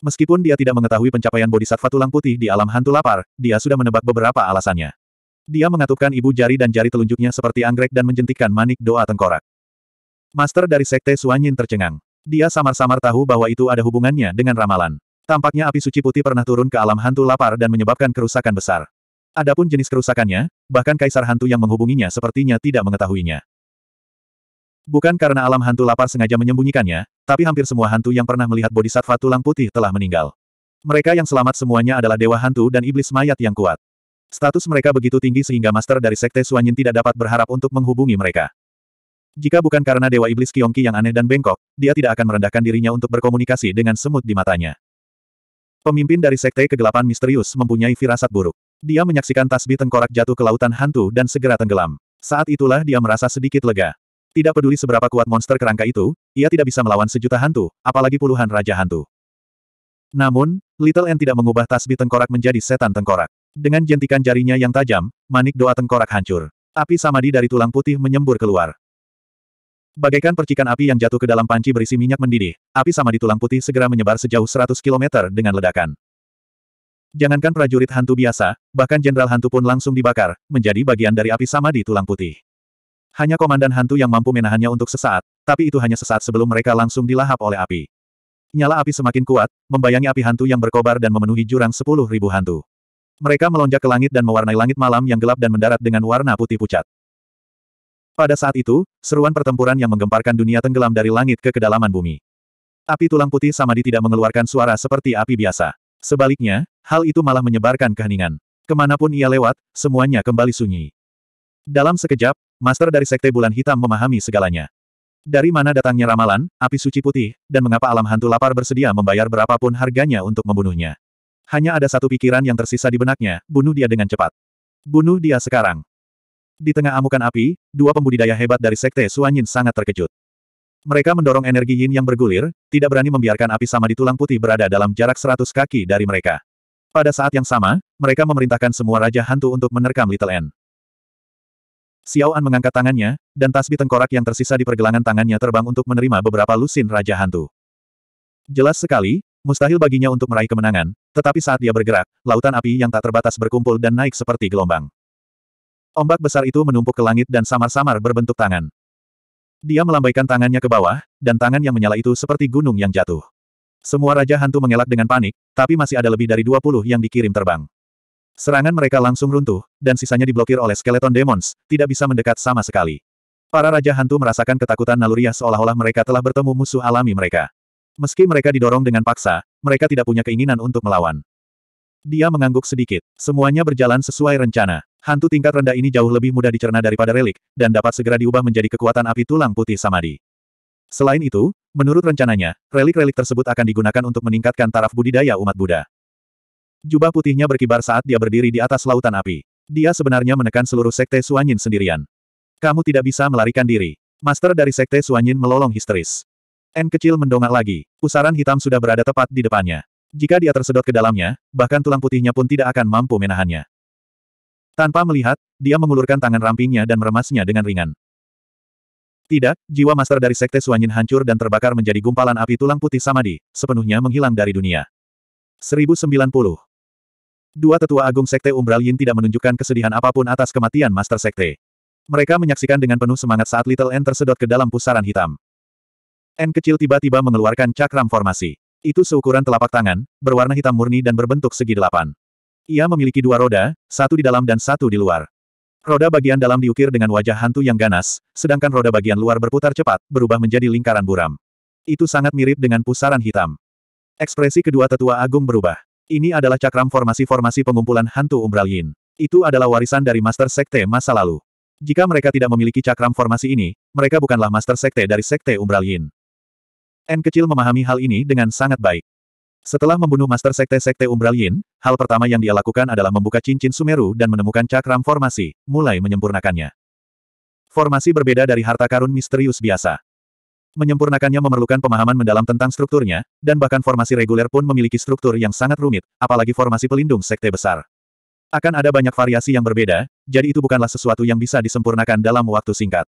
Meskipun dia tidak mengetahui pencapaian bodhisattva tulang putih di alam hantu lapar, dia sudah menebak beberapa alasannya. Dia mengatupkan ibu jari dan jari telunjuknya seperti anggrek dan menjentikkan manik doa tengkorak. Master dari Sekte Suanyin tercengang. Dia samar-samar tahu bahwa itu ada hubungannya dengan ramalan. Tampaknya api suci putih pernah turun ke alam hantu lapar dan menyebabkan kerusakan besar. Adapun jenis kerusakannya, bahkan kaisar hantu yang menghubunginya sepertinya tidak mengetahuinya. Bukan karena alam hantu lapar sengaja menyembunyikannya, tapi hampir semua hantu yang pernah melihat bodhisattva tulang putih telah meninggal. Mereka yang selamat semuanya adalah dewa hantu dan iblis mayat yang kuat. Status mereka begitu tinggi sehingga master dari sekte Suanyin tidak dapat berharap untuk menghubungi mereka. Jika bukan karena dewa iblis Kiongki yang aneh dan bengkok, dia tidak akan merendahkan dirinya untuk berkomunikasi dengan semut di matanya. Pemimpin dari Sekte Kegelapan Misterius mempunyai firasat buruk. Dia menyaksikan tasbih tengkorak jatuh ke lautan hantu dan segera tenggelam. Saat itulah dia merasa sedikit lega. Tidak peduli seberapa kuat monster kerangka itu, ia tidak bisa melawan sejuta hantu, apalagi puluhan raja hantu. Namun, Little N tidak mengubah tasbih tengkorak menjadi setan tengkorak. Dengan jentikan jarinya yang tajam, manik doa tengkorak hancur. Api samadi dari tulang putih menyembur keluar. Bagaikan percikan api yang jatuh ke dalam panci berisi minyak mendidih, api sama di tulang putih segera menyebar sejauh 100 km dengan ledakan. Jangankan prajurit hantu biasa, bahkan jenderal hantu pun langsung dibakar, menjadi bagian dari api sama di tulang putih. Hanya komandan hantu yang mampu menahannya untuk sesaat, tapi itu hanya sesaat sebelum mereka langsung dilahap oleh api. Nyala api semakin kuat, membayangi api hantu yang berkobar dan memenuhi jurang sepuluh ribu hantu. Mereka melonjak ke langit dan mewarnai langit malam yang gelap dan mendarat dengan warna putih pucat. Pada saat itu, seruan pertempuran yang menggemparkan dunia tenggelam dari langit ke kedalaman bumi. Api tulang putih Samadi tidak mengeluarkan suara seperti api biasa. Sebaliknya, hal itu malah menyebarkan keheningan. Kemanapun ia lewat, semuanya kembali sunyi. Dalam sekejap, Master dari Sekte Bulan Hitam memahami segalanya. Dari mana datangnya ramalan, api suci putih, dan mengapa alam hantu lapar bersedia membayar berapapun harganya untuk membunuhnya. Hanya ada satu pikiran yang tersisa di benaknya, bunuh dia dengan cepat. Bunuh dia sekarang. Di tengah amukan api, dua pembudidaya hebat dari Sekte Suanyin sangat terkejut. Mereka mendorong energi yin yang bergulir, tidak berani membiarkan api sama di tulang putih berada dalam jarak seratus kaki dari mereka. Pada saat yang sama, mereka memerintahkan semua Raja Hantu untuk menerkam Little N. Xiao An mengangkat tangannya, dan tasbih tengkorak yang tersisa di pergelangan tangannya terbang untuk menerima beberapa lusin Raja Hantu. Jelas sekali, mustahil baginya untuk meraih kemenangan, tetapi saat dia bergerak, lautan api yang tak terbatas berkumpul dan naik seperti gelombang. Ombak besar itu menumpuk ke langit dan samar-samar berbentuk tangan. Dia melambaikan tangannya ke bawah, dan tangan yang menyala itu seperti gunung yang jatuh. Semua Raja Hantu mengelak dengan panik, tapi masih ada lebih dari 20 yang dikirim terbang. Serangan mereka langsung runtuh, dan sisanya diblokir oleh skeleton demons, tidak bisa mendekat sama sekali. Para Raja Hantu merasakan ketakutan naluriah seolah-olah mereka telah bertemu musuh alami mereka. Meski mereka didorong dengan paksa, mereka tidak punya keinginan untuk melawan. Dia mengangguk sedikit. Semuanya berjalan sesuai rencana. Hantu tingkat rendah ini jauh lebih mudah dicerna daripada relik, dan dapat segera diubah menjadi kekuatan api tulang putih Samadi. Selain itu, menurut rencananya, relik-relik tersebut akan digunakan untuk meningkatkan taraf budidaya umat Buddha. Jubah putihnya berkibar saat dia berdiri di atas lautan api. Dia sebenarnya menekan seluruh sekte Suanyin sendirian. Kamu tidak bisa melarikan diri. Master dari sekte Suanyin melolong histeris. N kecil mendongak lagi. Pusaran hitam sudah berada tepat di depannya. Jika dia tersedot ke dalamnya, bahkan tulang putihnya pun tidak akan mampu menahannya. Tanpa melihat, dia mengulurkan tangan rampingnya dan meremasnya dengan ringan. Tidak, jiwa master dari Sekte Suanyin hancur dan terbakar menjadi gumpalan api tulang putih Samadi, sepenuhnya menghilang dari dunia. 1090. Dua tetua agung Sekte Umbral Yin tidak menunjukkan kesedihan apapun atas kematian Master Sekte. Mereka menyaksikan dengan penuh semangat saat Little N tersedot ke dalam pusaran hitam. N kecil tiba-tiba mengeluarkan cakram formasi. Itu seukuran telapak tangan, berwarna hitam murni dan berbentuk segi delapan. Ia memiliki dua roda, satu di dalam dan satu di luar. Roda bagian dalam diukir dengan wajah hantu yang ganas, sedangkan roda bagian luar berputar cepat, berubah menjadi lingkaran buram. Itu sangat mirip dengan pusaran hitam. Ekspresi kedua tetua agung berubah. Ini adalah cakram formasi-formasi pengumpulan hantu Umbral Yin. Itu adalah warisan dari Master Sekte masa lalu. Jika mereka tidak memiliki cakram formasi ini, mereka bukanlah Master Sekte dari Sekte Umbral Yin. N kecil memahami hal ini dengan sangat baik. Setelah membunuh Master Sekte-Sekte Umbral Yin, hal pertama yang dia lakukan adalah membuka cincin Sumeru dan menemukan cakram formasi, mulai menyempurnakannya. Formasi berbeda dari harta karun misterius biasa. Menyempurnakannya memerlukan pemahaman mendalam tentang strukturnya, dan bahkan formasi reguler pun memiliki struktur yang sangat rumit, apalagi formasi pelindung sekte besar. Akan ada banyak variasi yang berbeda, jadi itu bukanlah sesuatu yang bisa disempurnakan dalam waktu singkat.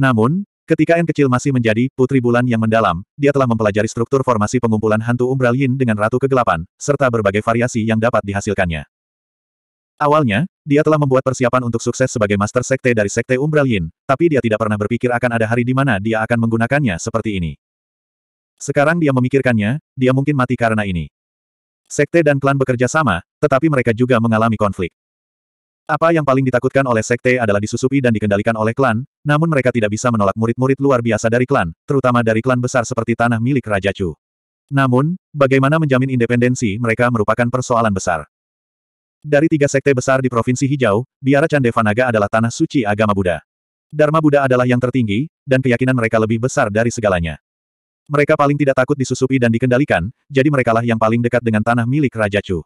Namun, Ketika N kecil masih menjadi putri bulan yang mendalam, dia telah mempelajari struktur formasi pengumpulan hantu umbral yin dengan ratu kegelapan, serta berbagai variasi yang dapat dihasilkannya. Awalnya, dia telah membuat persiapan untuk sukses sebagai master sekte dari sekte umbral yin, tapi dia tidak pernah berpikir akan ada hari di mana dia akan menggunakannya seperti ini. Sekarang dia memikirkannya, dia mungkin mati karena ini. Sekte dan klan bekerja sama, tetapi mereka juga mengalami konflik. Apa yang paling ditakutkan oleh sekte adalah disusupi dan dikendalikan oleh klan, namun mereka tidak bisa menolak murid-murid luar biasa dari klan, terutama dari klan besar seperti tanah milik Raja Chu. Namun, bagaimana menjamin independensi mereka merupakan persoalan besar. Dari tiga sekte besar di Provinsi Hijau, Biara Candevanaga adalah tanah suci agama Buddha. Dharma Buddha adalah yang tertinggi, dan keyakinan mereka lebih besar dari segalanya. Mereka paling tidak takut disusupi dan dikendalikan, jadi merekalah yang paling dekat dengan tanah milik Raja Chu.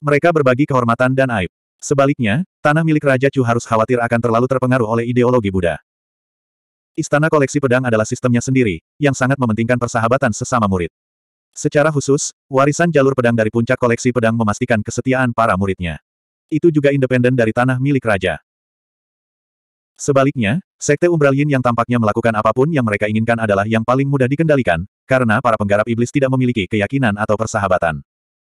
Mereka berbagi kehormatan dan aib. Sebaliknya, tanah milik Raja Chu harus khawatir akan terlalu terpengaruh oleh ideologi Buddha. Istana koleksi pedang adalah sistemnya sendiri, yang sangat mementingkan persahabatan sesama murid. Secara khusus, warisan jalur pedang dari puncak koleksi pedang memastikan kesetiaan para muridnya. Itu juga independen dari tanah milik raja. Sebaliknya, Sekte Umbral Yin yang tampaknya melakukan apapun yang mereka inginkan adalah yang paling mudah dikendalikan, karena para penggarap iblis tidak memiliki keyakinan atau persahabatan.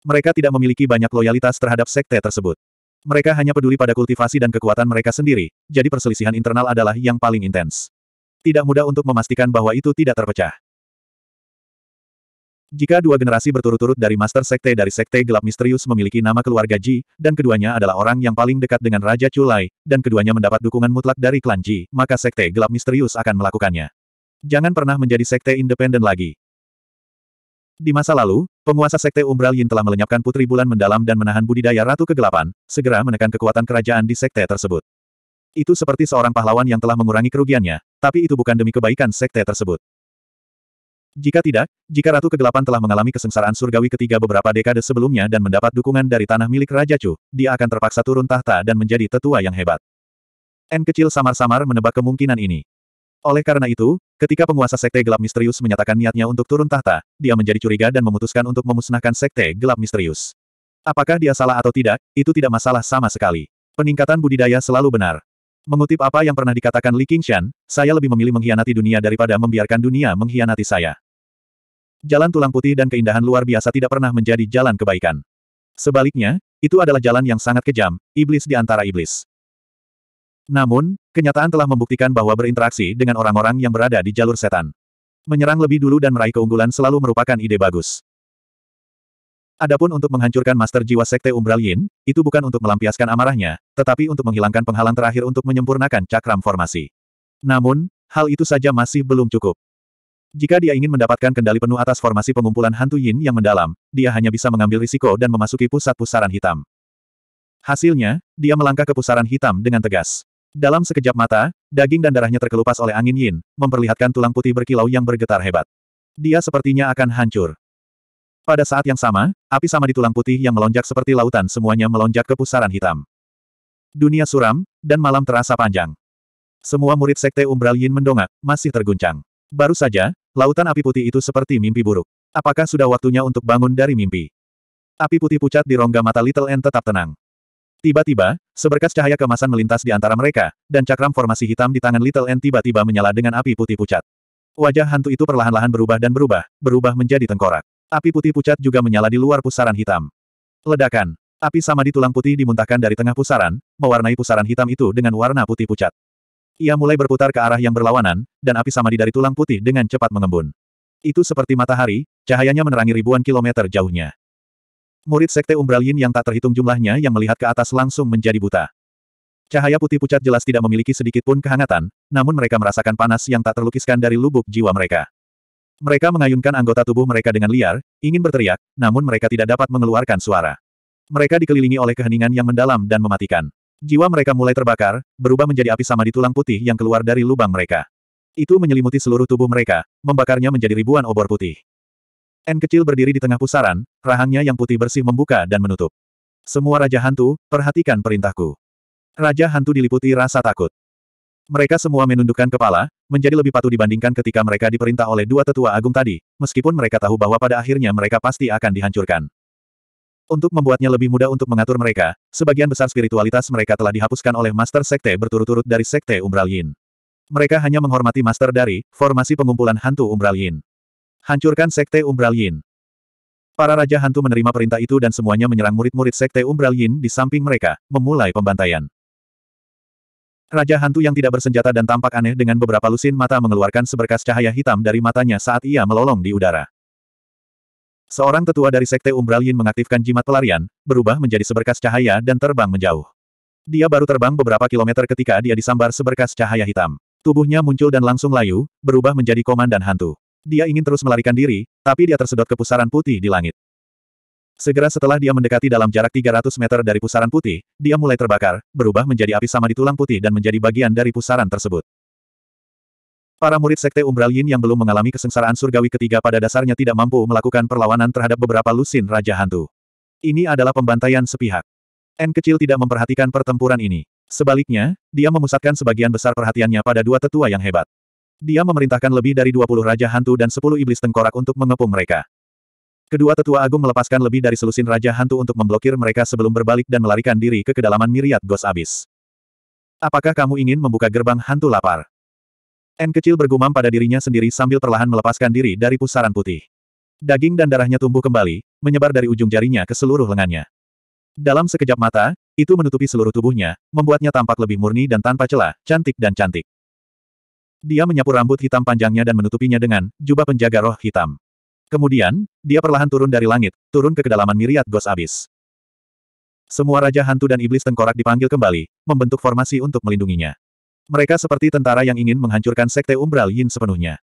Mereka tidak memiliki banyak loyalitas terhadap sekte tersebut. Mereka hanya peduli pada kultivasi dan kekuatan mereka sendiri, jadi perselisihan internal adalah yang paling intens. Tidak mudah untuk memastikan bahwa itu tidak terpecah. Jika dua generasi berturut-turut dari Master Sekte dari Sekte Gelap Misterius memiliki nama keluarga Ji, dan keduanya adalah orang yang paling dekat dengan Raja Chulai, dan keduanya mendapat dukungan mutlak dari klan Ji, maka Sekte Gelap Misterius akan melakukannya. Jangan pernah menjadi Sekte independen lagi. Di masa lalu, penguasa Sekte Umbral Yin telah melenyapkan Putri Bulan mendalam dan menahan budidaya Ratu Kegelapan, segera menekan kekuatan kerajaan di Sekte tersebut. Itu seperti seorang pahlawan yang telah mengurangi kerugiannya, tapi itu bukan demi kebaikan Sekte tersebut. Jika tidak, jika Ratu Kegelapan telah mengalami kesengsaraan surgawi ketiga beberapa dekade sebelumnya dan mendapat dukungan dari tanah milik Raja Chu, dia akan terpaksa turun tahta dan menjadi tetua yang hebat. N kecil samar-samar menebak kemungkinan ini. Oleh karena itu, ketika penguasa Sekte Gelap Misterius menyatakan niatnya untuk turun tahta, dia menjadi curiga dan memutuskan untuk memusnahkan Sekte Gelap Misterius. Apakah dia salah atau tidak, itu tidak masalah sama sekali. Peningkatan budidaya selalu benar. Mengutip apa yang pernah dikatakan Li Qingshan, saya lebih memilih mengkhianati dunia daripada membiarkan dunia mengkhianati saya. Jalan tulang putih dan keindahan luar biasa tidak pernah menjadi jalan kebaikan. Sebaliknya, itu adalah jalan yang sangat kejam, iblis di antara iblis. Namun, kenyataan telah membuktikan bahwa berinteraksi dengan orang-orang yang berada di jalur setan. Menyerang lebih dulu dan meraih keunggulan selalu merupakan ide bagus. Adapun untuk menghancurkan Master Jiwa Sekte Umbral Yin, itu bukan untuk melampiaskan amarahnya, tetapi untuk menghilangkan penghalang terakhir untuk menyempurnakan cakram formasi. Namun, hal itu saja masih belum cukup. Jika dia ingin mendapatkan kendali penuh atas formasi pengumpulan hantu Yin yang mendalam, dia hanya bisa mengambil risiko dan memasuki pusat pusaran hitam. Hasilnya, dia melangkah ke pusaran hitam dengan tegas. Dalam sekejap mata, daging dan darahnya terkelupas oleh angin yin, memperlihatkan tulang putih berkilau yang bergetar hebat. Dia sepertinya akan hancur. Pada saat yang sama, api sama di tulang putih yang melonjak seperti lautan semuanya melonjak ke pusaran hitam. Dunia suram, dan malam terasa panjang. Semua murid Sekte Umbral Yin mendongak, masih terguncang. Baru saja, lautan api putih itu seperti mimpi buruk. Apakah sudah waktunya untuk bangun dari mimpi? Api putih pucat di rongga mata Little N tetap tenang. Tiba-tiba, seberkas cahaya kemasan melintas di antara mereka, dan cakram formasi hitam di tangan Little N tiba-tiba menyala dengan api putih pucat. Wajah hantu itu perlahan-lahan berubah dan berubah, berubah menjadi tengkorak. Api putih pucat juga menyala di luar pusaran hitam. Ledakan. Api sama di tulang putih dimuntahkan dari tengah pusaran, mewarnai pusaran hitam itu dengan warna putih pucat. Ia mulai berputar ke arah yang berlawanan, dan api samadi dari tulang putih dengan cepat mengembun. Itu seperti matahari, cahayanya menerangi ribuan kilometer jauhnya. Murid Sekte Umbral Yin yang tak terhitung jumlahnya yang melihat ke atas langsung menjadi buta. Cahaya putih pucat jelas tidak memiliki sedikit pun kehangatan, namun mereka merasakan panas yang tak terlukiskan dari lubuk jiwa mereka. Mereka mengayunkan anggota tubuh mereka dengan liar, ingin berteriak, namun mereka tidak dapat mengeluarkan suara. Mereka dikelilingi oleh keheningan yang mendalam dan mematikan. Jiwa mereka mulai terbakar, berubah menjadi api sama di tulang putih yang keluar dari lubang mereka. Itu menyelimuti seluruh tubuh mereka, membakarnya menjadi ribuan obor putih. N kecil berdiri di tengah pusaran, rahangnya yang putih bersih membuka dan menutup. Semua Raja Hantu, perhatikan perintahku. Raja Hantu diliputi rasa takut. Mereka semua menundukkan kepala, menjadi lebih patuh dibandingkan ketika mereka diperintah oleh dua tetua agung tadi, meskipun mereka tahu bahwa pada akhirnya mereka pasti akan dihancurkan. Untuk membuatnya lebih mudah untuk mengatur mereka, sebagian besar spiritualitas mereka telah dihapuskan oleh Master Sekte berturut-turut dari Sekte Umbral Yin. Mereka hanya menghormati Master dari formasi pengumpulan hantu Umbral Yin. Hancurkan Sekte Umbral Yin. Para Raja Hantu menerima perintah itu dan semuanya menyerang murid-murid Sekte Umbral Yin di samping mereka, memulai pembantaian. Raja Hantu yang tidak bersenjata dan tampak aneh dengan beberapa lusin mata mengeluarkan seberkas cahaya hitam dari matanya saat ia melolong di udara. Seorang tetua dari Sekte Umbral Yin mengaktifkan jimat pelarian, berubah menjadi seberkas cahaya dan terbang menjauh. Dia baru terbang beberapa kilometer ketika dia disambar seberkas cahaya hitam. Tubuhnya muncul dan langsung layu, berubah menjadi komandan hantu. Dia ingin terus melarikan diri, tapi dia tersedot ke pusaran putih di langit. Segera setelah dia mendekati dalam jarak 300 meter dari pusaran putih, dia mulai terbakar, berubah menjadi api sama di tulang putih dan menjadi bagian dari pusaran tersebut. Para murid Sekte Umbral Yin yang belum mengalami kesengsaraan surgawi ketiga pada dasarnya tidak mampu melakukan perlawanan terhadap beberapa lusin Raja Hantu. Ini adalah pembantaian sepihak. N kecil tidak memperhatikan pertempuran ini. Sebaliknya, dia memusatkan sebagian besar perhatiannya pada dua tetua yang hebat. Dia memerintahkan lebih dari 20 raja hantu dan 10 iblis tengkorak untuk mengepung mereka. Kedua tetua agung melepaskan lebih dari selusin raja hantu untuk memblokir mereka sebelum berbalik dan melarikan diri ke kedalaman miriat gos abis. Apakah kamu ingin membuka gerbang hantu lapar? N kecil bergumam pada dirinya sendiri sambil perlahan melepaskan diri dari pusaran putih. Daging dan darahnya tumbuh kembali, menyebar dari ujung jarinya ke seluruh lengannya. Dalam sekejap mata, itu menutupi seluruh tubuhnya, membuatnya tampak lebih murni dan tanpa celah, cantik dan cantik. Dia menyapu rambut hitam panjangnya dan menutupinya dengan jubah penjaga roh hitam. Kemudian, dia perlahan turun dari langit, turun ke kedalaman miriat Gos Abis. Semua raja hantu dan iblis tengkorak dipanggil kembali, membentuk formasi untuk melindunginya. Mereka seperti tentara yang ingin menghancurkan sekte umbral Yin sepenuhnya.